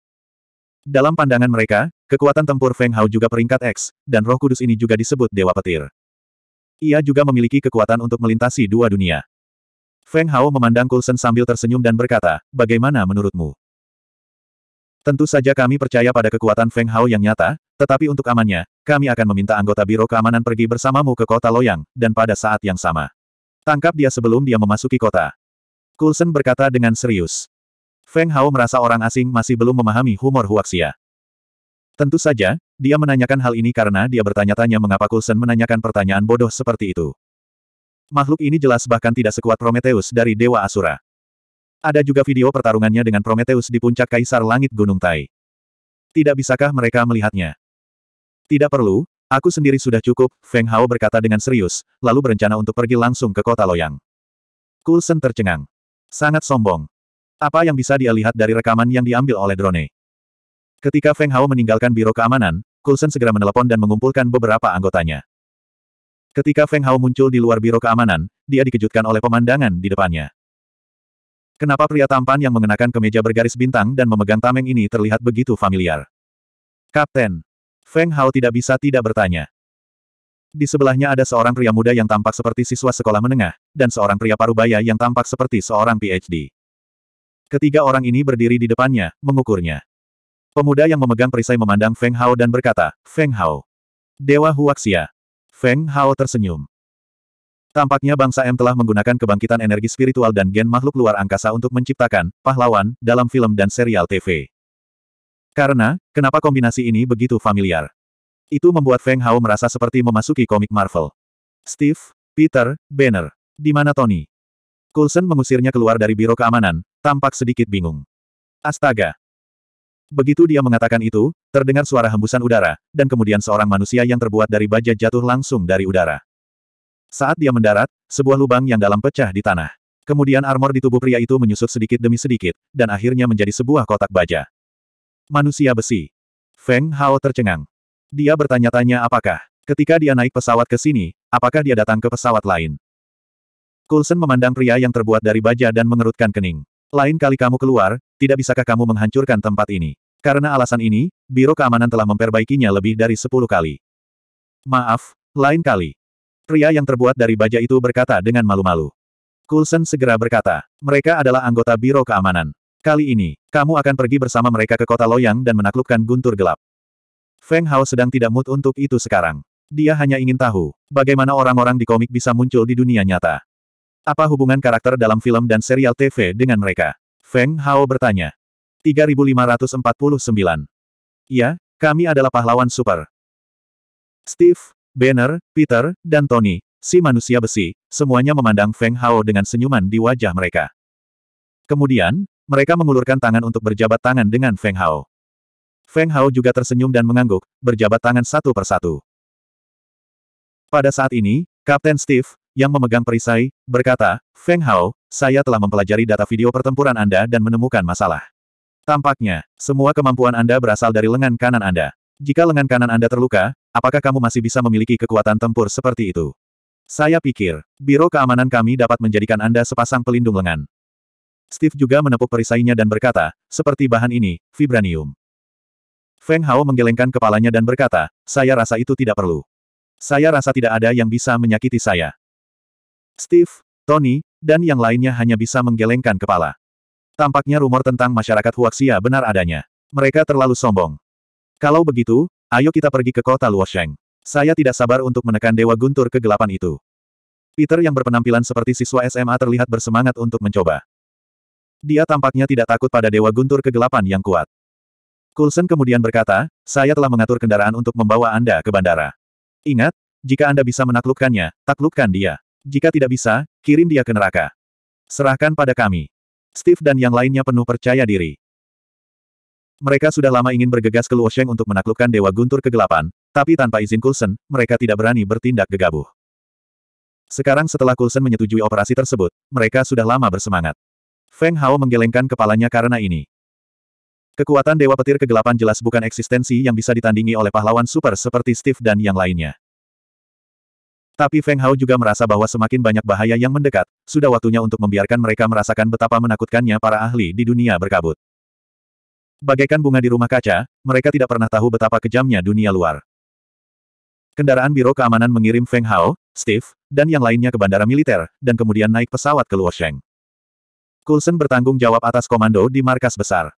Dalam pandangan mereka, kekuatan tempur Feng Hao juga peringkat X, dan roh kudus ini juga disebut Dewa Petir. Ia juga memiliki kekuatan untuk melintasi dua dunia. Feng Hao memandang Coulson sambil tersenyum dan berkata, bagaimana menurutmu? Tentu saja kami percaya pada kekuatan Feng Hao yang nyata, tetapi untuk amannya, kami akan meminta anggota Biro Keamanan pergi bersamamu ke kota Loyang, dan pada saat yang sama. Tangkap dia sebelum dia memasuki kota. Coulson berkata dengan serius. Feng Hao merasa orang asing masih belum memahami humor Huaxia. Tentu saja, dia menanyakan hal ini karena dia bertanya-tanya mengapa Coulson menanyakan pertanyaan bodoh seperti itu. Makhluk ini jelas bahkan tidak sekuat Prometheus dari Dewa Asura. Ada juga video pertarungannya dengan Prometheus di puncak Kaisar Langit Gunung Tai. Tidak bisakah mereka melihatnya? Tidak perlu, Aku sendiri sudah cukup, Feng Hao berkata dengan serius, lalu berencana untuk pergi langsung ke kota Loyang. Coulson tercengang. Sangat sombong. Apa yang bisa dia lihat dari rekaman yang diambil oleh drone? Ketika Feng Hao meninggalkan biro keamanan, Coulson segera menelepon dan mengumpulkan beberapa anggotanya. Ketika Feng Hao muncul di luar biro keamanan, dia dikejutkan oleh pemandangan di depannya. Kenapa pria tampan yang mengenakan kemeja bergaris bintang dan memegang tameng ini terlihat begitu familiar? Kapten, Feng Hao tidak bisa tidak bertanya. Di sebelahnya ada seorang pria muda yang tampak seperti siswa sekolah menengah, dan seorang pria parubaya yang tampak seperti seorang PhD. Ketiga orang ini berdiri di depannya, mengukurnya. Pemuda yang memegang perisai memandang Feng Hao dan berkata, Feng Hao. Dewa Huaxia. Feng Hao tersenyum. Tampaknya bangsa M telah menggunakan kebangkitan energi spiritual dan gen makhluk luar angkasa untuk menciptakan pahlawan dalam film dan serial TV. Karena, kenapa kombinasi ini begitu familiar? Itu membuat Feng Hao merasa seperti memasuki komik Marvel. Steve, Peter, Banner. Di mana Tony? Coulson mengusirnya keluar dari biro keamanan, tampak sedikit bingung. Astaga! Begitu dia mengatakan itu, terdengar suara hembusan udara, dan kemudian seorang manusia yang terbuat dari baja jatuh langsung dari udara. Saat dia mendarat, sebuah lubang yang dalam pecah di tanah. Kemudian armor di tubuh pria itu menyusut sedikit demi sedikit, dan akhirnya menjadi sebuah kotak baja. Manusia besi. Feng Hao tercengang. Dia bertanya-tanya apakah, ketika dia naik pesawat ke sini, apakah dia datang ke pesawat lain. Coulson memandang pria yang terbuat dari baja dan mengerutkan kening. Lain kali kamu keluar, tidak bisakah kamu menghancurkan tempat ini? Karena alasan ini, Biro Keamanan telah memperbaikinya lebih dari sepuluh kali. Maaf, lain kali. Pria yang terbuat dari baja itu berkata dengan malu-malu. Coulson segera berkata, mereka adalah anggota Biro Keamanan. Kali ini, kamu akan pergi bersama mereka ke kota Loyang dan menaklukkan guntur gelap. Feng Hao sedang tidak mood untuk itu sekarang. Dia hanya ingin tahu, bagaimana orang-orang di komik bisa muncul di dunia nyata. Apa hubungan karakter dalam film dan serial TV dengan mereka? Feng Hao bertanya. 3549. Ya, kami adalah pahlawan super. Steve, Banner, Peter, dan Tony, si manusia besi, semuanya memandang Feng Hao dengan senyuman di wajah mereka. Kemudian, mereka mengulurkan tangan untuk berjabat tangan dengan Feng Hao. Feng Hao juga tersenyum dan mengangguk, berjabat tangan satu persatu. Pada saat ini, Kapten Steve, yang memegang perisai, berkata, Feng Hao, saya telah mempelajari data video pertempuran Anda dan menemukan masalah. Tampaknya, semua kemampuan Anda berasal dari lengan kanan Anda. Jika lengan kanan Anda terluka, apakah kamu masih bisa memiliki kekuatan tempur seperti itu? Saya pikir, Biro Keamanan kami dapat menjadikan Anda sepasang pelindung lengan. Steve juga menepuk perisainya dan berkata, seperti bahan ini, vibranium. Feng Hao menggelengkan kepalanya dan berkata, saya rasa itu tidak perlu. Saya rasa tidak ada yang bisa menyakiti saya. Steve, Tony, dan yang lainnya hanya bisa menggelengkan kepala. Tampaknya rumor tentang masyarakat Huaxia benar adanya. Mereka terlalu sombong. Kalau begitu, ayo kita pergi ke kota Luosheng. Saya tidak sabar untuk menekan Dewa Guntur kegelapan itu. Peter yang berpenampilan seperti siswa SMA terlihat bersemangat untuk mencoba. Dia tampaknya tidak takut pada Dewa Guntur Kegelapan yang kuat. Coulson kemudian berkata, saya telah mengatur kendaraan untuk membawa Anda ke bandara. Ingat, jika Anda bisa menaklukkannya, taklukkan dia. Jika tidak bisa, kirim dia ke neraka. Serahkan pada kami. Steve dan yang lainnya penuh percaya diri. Mereka sudah lama ingin bergegas ke Luosheng untuk menaklukkan Dewa Guntur Kegelapan, tapi tanpa izin Coulson, mereka tidak berani bertindak gegabah. Sekarang setelah Coulson menyetujui operasi tersebut, mereka sudah lama bersemangat. Feng Hao menggelengkan kepalanya karena ini. Kekuatan Dewa Petir Kegelapan jelas bukan eksistensi yang bisa ditandingi oleh pahlawan super seperti Steve dan yang lainnya. Tapi Feng Hao juga merasa bahwa semakin banyak bahaya yang mendekat, sudah waktunya untuk membiarkan mereka merasakan betapa menakutkannya para ahli di dunia berkabut. Bagaikan bunga di rumah kaca, mereka tidak pernah tahu betapa kejamnya dunia luar. Kendaraan Biro Keamanan mengirim Feng Hao, Steve, dan yang lainnya ke bandara militer, dan kemudian naik pesawat ke Luosheng. Coulson bertanggung jawab atas komando di markas besar.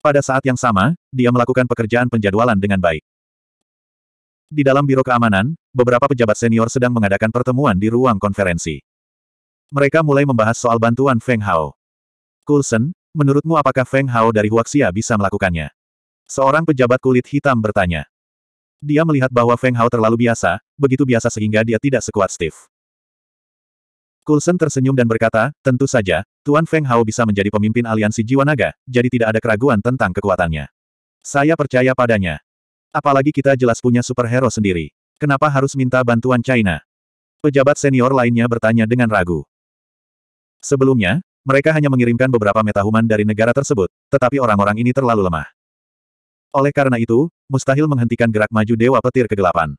Pada saat yang sama, dia melakukan pekerjaan penjadwalan dengan baik. Di dalam Biro Keamanan, beberapa pejabat senior sedang mengadakan pertemuan di ruang konferensi. Mereka mulai membahas soal bantuan Feng Hao. Coulson, menurutmu apakah Feng Hao dari Huaxia bisa melakukannya? Seorang pejabat kulit hitam bertanya. Dia melihat bahwa Feng Hao terlalu biasa, begitu biasa sehingga dia tidak sekuat Steve. Coulson tersenyum dan berkata, tentu saja, Tuan Feng Hao bisa menjadi pemimpin aliansi Jiwa Naga, jadi tidak ada keraguan tentang kekuatannya. Saya percaya padanya. Apalagi kita jelas punya superhero sendiri. Kenapa harus minta bantuan China? Pejabat senior lainnya bertanya dengan ragu. Sebelumnya, mereka hanya mengirimkan beberapa metahuman dari negara tersebut, tetapi orang-orang ini terlalu lemah. Oleh karena itu, mustahil menghentikan gerak maju Dewa Petir Kegelapan.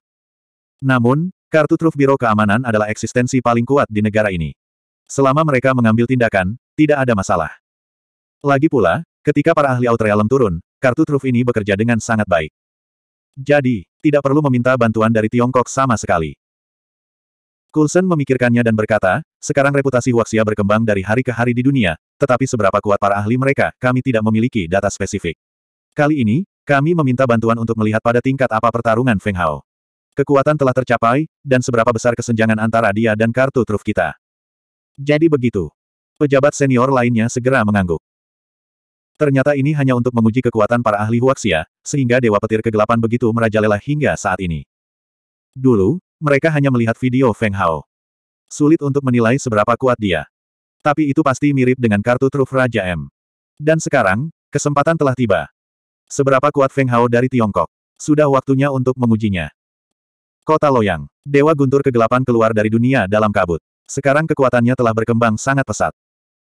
Namun, Kartu truf Biro Keamanan adalah eksistensi paling kuat di negara ini. Selama mereka mengambil tindakan, tidak ada masalah. Lagi pula, ketika para ahli realm turun, kartu truf ini bekerja dengan sangat baik. Jadi, tidak perlu meminta bantuan dari Tiongkok sama sekali. Coulson memikirkannya dan berkata, sekarang reputasi Huaxia berkembang dari hari ke hari di dunia, tetapi seberapa kuat para ahli mereka, kami tidak memiliki data spesifik. Kali ini, kami meminta bantuan untuk melihat pada tingkat apa pertarungan Feng Hao. Kekuatan telah tercapai, dan seberapa besar kesenjangan antara dia dan kartu truf kita. Jadi begitu. Pejabat senior lainnya segera mengangguk. Ternyata ini hanya untuk menguji kekuatan para ahli Huaxia, sehingga Dewa Petir Kegelapan begitu merajalela hingga saat ini. Dulu, mereka hanya melihat video Feng Hao. Sulit untuk menilai seberapa kuat dia. Tapi itu pasti mirip dengan kartu truf Raja M. Dan sekarang, kesempatan telah tiba. Seberapa kuat Feng Hao dari Tiongkok? Sudah waktunya untuk mengujinya. Kota Loyang. Dewa Guntur Kegelapan keluar dari dunia dalam kabut. Sekarang kekuatannya telah berkembang sangat pesat.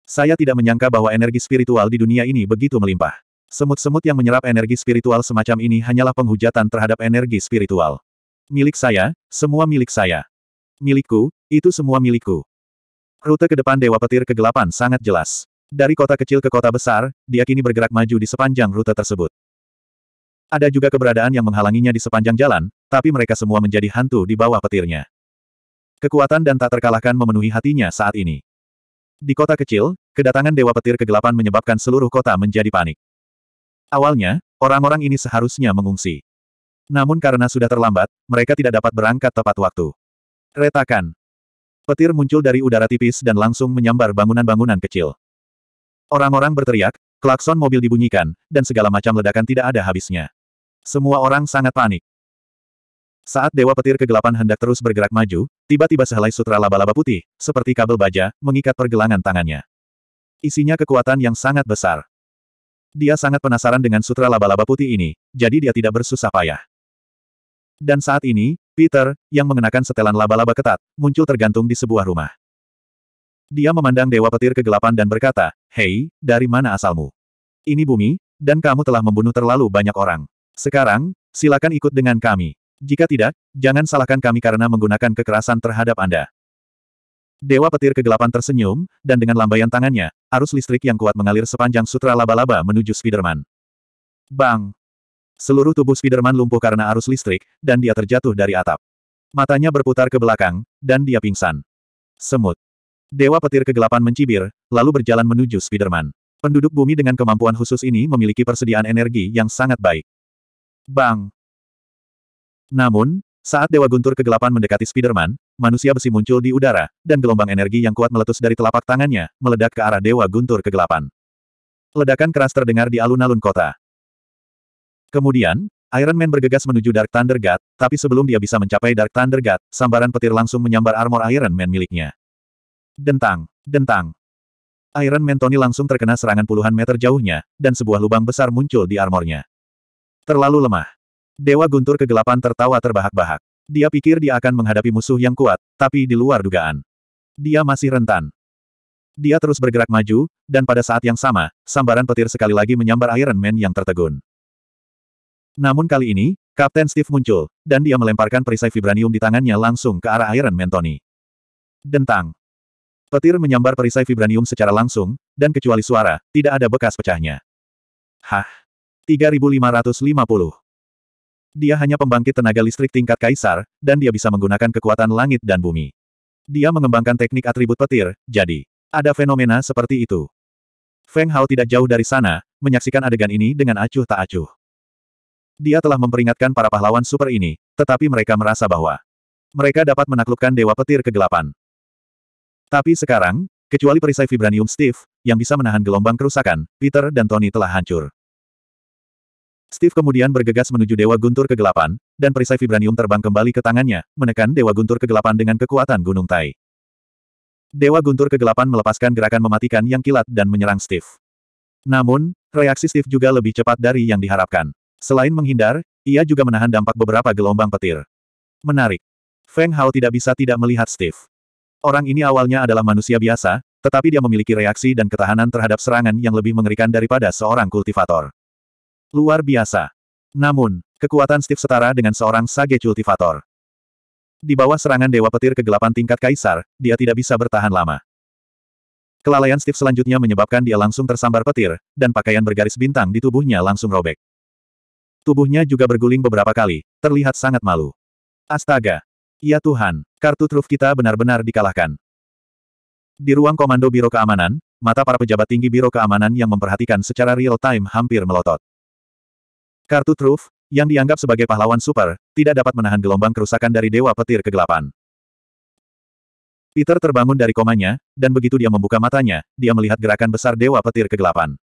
Saya tidak menyangka bahwa energi spiritual di dunia ini begitu melimpah. Semut-semut yang menyerap energi spiritual semacam ini hanyalah penghujatan terhadap energi spiritual. Milik saya, semua milik saya. Milikku, itu semua milikku. Rute ke depan Dewa Petir Kegelapan sangat jelas. Dari kota kecil ke kota besar, dia kini bergerak maju di sepanjang rute tersebut. Ada juga keberadaan yang menghalanginya di sepanjang jalan, tapi mereka semua menjadi hantu di bawah petirnya. Kekuatan dan tak terkalahkan memenuhi hatinya saat ini. Di kota kecil, kedatangan Dewa Petir Kegelapan menyebabkan seluruh kota menjadi panik. Awalnya, orang-orang ini seharusnya mengungsi. Namun karena sudah terlambat, mereka tidak dapat berangkat tepat waktu. Retakan. Petir muncul dari udara tipis dan langsung menyambar bangunan-bangunan kecil. Orang-orang berteriak, klakson mobil dibunyikan, dan segala macam ledakan tidak ada habisnya. Semua orang sangat panik. Saat Dewa Petir Kegelapan hendak terus bergerak maju, tiba-tiba sehelai sutra laba-laba putih, seperti kabel baja, mengikat pergelangan tangannya. Isinya kekuatan yang sangat besar. Dia sangat penasaran dengan sutra laba-laba putih ini, jadi dia tidak bersusah payah. Dan saat ini, Peter, yang mengenakan setelan laba-laba ketat, muncul tergantung di sebuah rumah. Dia memandang Dewa Petir Kegelapan dan berkata, Hei, dari mana asalmu? Ini bumi, dan kamu telah membunuh terlalu banyak orang. Sekarang, silakan ikut dengan kami. Jika tidak, jangan salahkan kami karena menggunakan kekerasan terhadap Anda. Dewa petir kegelapan tersenyum, dan dengan lambaian tangannya, arus listrik yang kuat mengalir sepanjang sutra laba-laba menuju Spiderman. Bang! Seluruh tubuh Spiderman lumpuh karena arus listrik, dan dia terjatuh dari atap. Matanya berputar ke belakang, dan dia pingsan. Semut. Dewa petir kegelapan mencibir, lalu berjalan menuju Spiderman. Penduduk bumi dengan kemampuan khusus ini memiliki persediaan energi yang sangat baik. Bang! Namun, saat Dewa Guntur Kegelapan mendekati Spiderman, manusia besi muncul di udara, dan gelombang energi yang kuat meletus dari telapak tangannya, meledak ke arah Dewa Guntur Kegelapan. Ledakan keras terdengar di alun-alun kota. Kemudian, Iron Man bergegas menuju Dark Thunder God, tapi sebelum dia bisa mencapai Dark Thunder God, sambaran petir langsung menyambar armor Iron Man miliknya. Dentang, dentang. Iron Man Tony langsung terkena serangan puluhan meter jauhnya, dan sebuah lubang besar muncul di armornya. Terlalu lemah. Dewa Guntur Kegelapan tertawa terbahak-bahak. Dia pikir dia akan menghadapi musuh yang kuat, tapi di luar dugaan. Dia masih rentan. Dia terus bergerak maju, dan pada saat yang sama, sambaran petir sekali lagi menyambar Iron Man yang tertegun. Namun kali ini, Kapten Steve muncul, dan dia melemparkan perisai vibranium di tangannya langsung ke arah Iron Man Tony. Dentang. Petir menyambar perisai vibranium secara langsung, dan kecuali suara, tidak ada bekas pecahnya. Hah? 3550. Dia hanya pembangkit tenaga listrik tingkat kaisar, dan dia bisa menggunakan kekuatan langit dan bumi. Dia mengembangkan teknik atribut petir, jadi ada fenomena seperti itu. Feng Hao tidak jauh dari sana, menyaksikan adegan ini dengan acuh tak acuh. Dia telah memperingatkan para pahlawan super ini, tetapi mereka merasa bahwa mereka dapat menaklukkan Dewa Petir Kegelapan. Tapi sekarang, kecuali perisai Vibranium Steve, yang bisa menahan gelombang kerusakan, Peter dan Tony telah hancur. Steve kemudian bergegas menuju Dewa Guntur Kegelapan, dan perisai vibranium terbang kembali ke tangannya, menekan Dewa Guntur Kegelapan dengan kekuatan Gunung Tai. Dewa Guntur Kegelapan melepaskan gerakan mematikan yang kilat dan menyerang Steve. Namun, reaksi Steve juga lebih cepat dari yang diharapkan. Selain menghindar, ia juga menahan dampak beberapa gelombang petir. Menarik. Feng Hao tidak bisa tidak melihat Steve. Orang ini awalnya adalah manusia biasa, tetapi dia memiliki reaksi dan ketahanan terhadap serangan yang lebih mengerikan daripada seorang kultivator. Luar biasa. Namun, kekuatan Steve setara dengan seorang Sage Cultivator. Di bawah serangan Dewa Petir Kegelapan tingkat Kaisar, dia tidak bisa bertahan lama. Kelalaian Steve selanjutnya menyebabkan dia langsung tersambar petir, dan pakaian bergaris bintang di tubuhnya langsung robek. Tubuhnya juga berguling beberapa kali, terlihat sangat malu. Astaga! Ya Tuhan, kartu truf kita benar-benar dikalahkan. Di ruang komando Biro Keamanan, mata para pejabat tinggi Biro Keamanan yang memperhatikan secara real-time hampir melotot. Kartu truf, yang dianggap sebagai pahlawan super, tidak dapat menahan gelombang kerusakan dari Dewa Petir Kegelapan. Peter terbangun dari komanya, dan begitu dia membuka matanya, dia melihat gerakan besar Dewa Petir Kegelapan.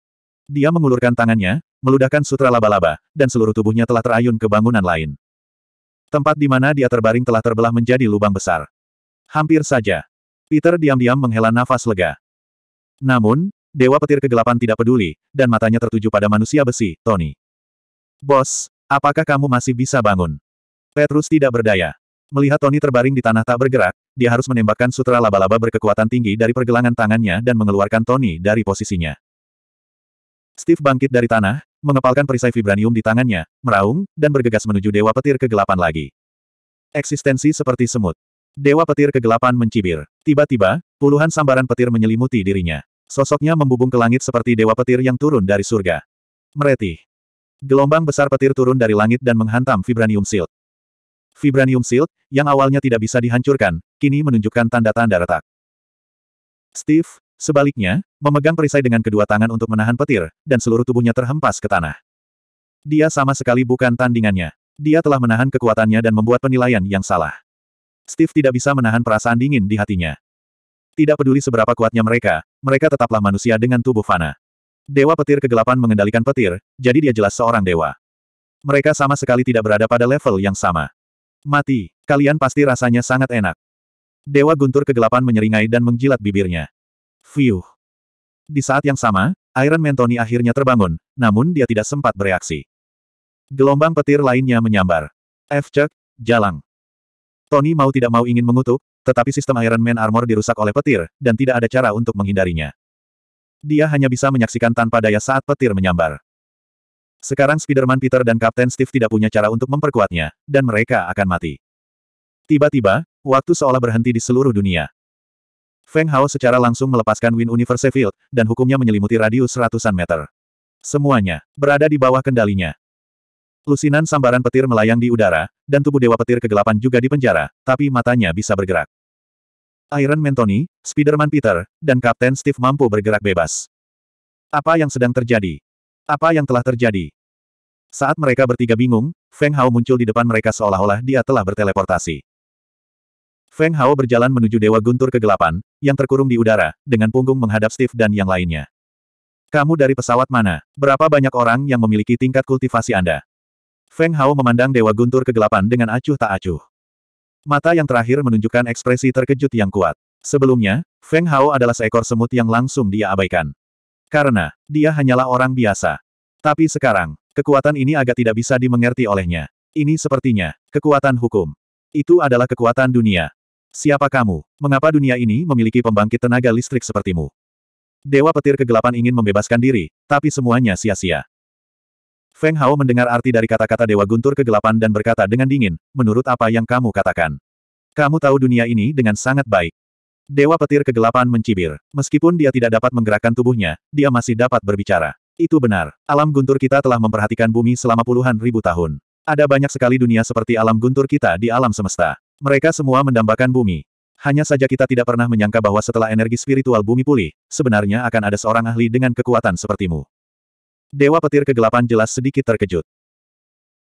Dia mengulurkan tangannya, meludahkan sutra laba-laba, dan seluruh tubuhnya telah terayun ke bangunan lain. Tempat di mana dia terbaring telah terbelah menjadi lubang besar. Hampir saja. Peter diam-diam menghela nafas lega. Namun, Dewa Petir Kegelapan tidak peduli, dan matanya tertuju pada manusia besi, Tony. Bos, apakah kamu masih bisa bangun? Petrus tidak berdaya. Melihat Tony terbaring di tanah tak bergerak, dia harus menembakkan sutra laba-laba berkekuatan tinggi dari pergelangan tangannya dan mengeluarkan Tony dari posisinya. Steve bangkit dari tanah, mengepalkan perisai vibranium di tangannya, meraung, dan bergegas menuju Dewa Petir Kegelapan lagi. Eksistensi seperti semut. Dewa Petir Kegelapan mencibir. Tiba-tiba, puluhan sambaran petir menyelimuti dirinya. Sosoknya membubung ke langit seperti Dewa Petir yang turun dari surga. Meretih. Gelombang besar petir turun dari langit dan menghantam Vibranium Shield. Vibranium Shield, yang awalnya tidak bisa dihancurkan, kini menunjukkan tanda-tanda retak. Steve, sebaliknya, memegang perisai dengan kedua tangan untuk menahan petir, dan seluruh tubuhnya terhempas ke tanah. Dia sama sekali bukan tandingannya. Dia telah menahan kekuatannya dan membuat penilaian yang salah. Steve tidak bisa menahan perasaan dingin di hatinya. Tidak peduli seberapa kuatnya mereka, mereka tetaplah manusia dengan tubuh fana. Dewa petir kegelapan mengendalikan petir, jadi dia jelas seorang dewa. Mereka sama sekali tidak berada pada level yang sama. Mati, kalian pasti rasanya sangat enak. Dewa guntur kegelapan menyeringai dan menjilat bibirnya. Fiuh. Di saat yang sama, Iron Man Tony akhirnya terbangun, namun dia tidak sempat bereaksi. Gelombang petir lainnya menyambar. F. Chuck, jalang. Tony mau tidak mau ingin mengutuk, tetapi sistem Iron Man Armor dirusak oleh petir, dan tidak ada cara untuk menghindarinya. Dia hanya bisa menyaksikan tanpa daya saat petir menyambar. Sekarang Spiderman Peter dan Kapten Steve tidak punya cara untuk memperkuatnya, dan mereka akan mati. Tiba-tiba, waktu seolah berhenti di seluruh dunia. Feng Hao secara langsung melepaskan Win Universe Field, dan hukumnya menyelimuti radius ratusan meter. Semuanya, berada di bawah kendalinya. Lusinan sambaran petir melayang di udara, dan tubuh Dewa Petir Kegelapan juga dipenjara, tapi matanya bisa bergerak. Iron Man Tony, Spider-Man Peter, dan Kapten Steve mampu bergerak bebas. Apa yang sedang terjadi? Apa yang telah terjadi? Saat mereka bertiga bingung, Feng Hao muncul di depan mereka seolah-olah dia telah berteleportasi. Feng Hao berjalan menuju Dewa Guntur Kegelapan, yang terkurung di udara, dengan punggung menghadap Steve dan yang lainnya. Kamu dari pesawat mana? Berapa banyak orang yang memiliki tingkat kultivasi Anda? Feng Hao memandang Dewa Guntur Kegelapan dengan acuh tak acuh. Mata yang terakhir menunjukkan ekspresi terkejut yang kuat. Sebelumnya, Feng Hao adalah seekor semut yang langsung dia abaikan. Karena, dia hanyalah orang biasa. Tapi sekarang, kekuatan ini agak tidak bisa dimengerti olehnya. Ini sepertinya, kekuatan hukum. Itu adalah kekuatan dunia. Siapa kamu? Mengapa dunia ini memiliki pembangkit tenaga listrik sepertimu? Dewa petir kegelapan ingin membebaskan diri, tapi semuanya sia-sia. Feng Hao mendengar arti dari kata-kata Dewa Guntur Kegelapan dan berkata dengan dingin, menurut apa yang kamu katakan. Kamu tahu dunia ini dengan sangat baik. Dewa Petir Kegelapan mencibir. Meskipun dia tidak dapat menggerakkan tubuhnya, dia masih dapat berbicara. Itu benar. Alam guntur kita telah memperhatikan bumi selama puluhan ribu tahun. Ada banyak sekali dunia seperti alam guntur kita di alam semesta. Mereka semua mendambakan bumi. Hanya saja kita tidak pernah menyangka bahwa setelah energi spiritual bumi pulih, sebenarnya akan ada seorang ahli dengan kekuatan sepertimu. Dewa petir kegelapan jelas sedikit terkejut.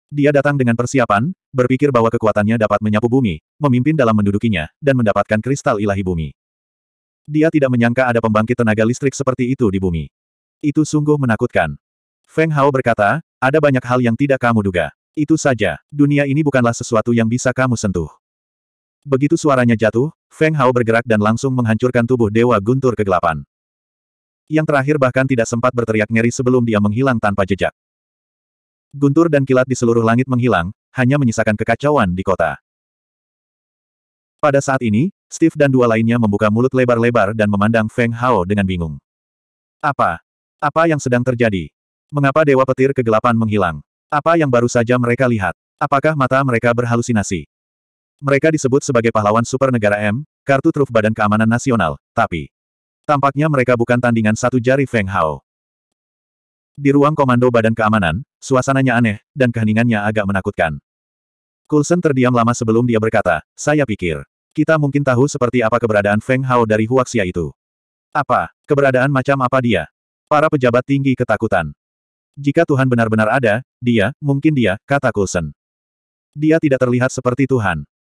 Dia datang dengan persiapan, berpikir bahwa kekuatannya dapat menyapu bumi, memimpin dalam mendudukinya, dan mendapatkan kristal ilahi bumi. Dia tidak menyangka ada pembangkit tenaga listrik seperti itu di bumi. Itu sungguh menakutkan. Feng Hao berkata, ada banyak hal yang tidak kamu duga. Itu saja, dunia ini bukanlah sesuatu yang bisa kamu sentuh. Begitu suaranya jatuh, Feng Hao bergerak dan langsung menghancurkan tubuh Dewa Guntur Kegelapan. Yang terakhir bahkan tidak sempat berteriak ngeri sebelum dia menghilang tanpa jejak. Guntur dan kilat di seluruh langit menghilang, hanya menyisakan kekacauan di kota. Pada saat ini, Steve dan dua lainnya membuka mulut lebar-lebar dan memandang Feng Hao dengan bingung. Apa? Apa yang sedang terjadi? Mengapa Dewa Petir Kegelapan menghilang? Apa yang baru saja mereka lihat? Apakah mata mereka berhalusinasi? Mereka disebut sebagai pahlawan super negara M, kartu truf Badan Keamanan Nasional, tapi Tampaknya mereka bukan tandingan satu jari Feng Hao. Di ruang komando badan keamanan, suasananya aneh, dan keheningannya agak menakutkan. Coulson terdiam lama sebelum dia berkata, saya pikir, kita mungkin tahu seperti apa keberadaan Feng Hao dari Huaxia itu. Apa, keberadaan macam apa dia? Para pejabat tinggi ketakutan. Jika Tuhan benar-benar ada, dia, mungkin dia, kata Coulson. Dia tidak terlihat seperti Tuhan.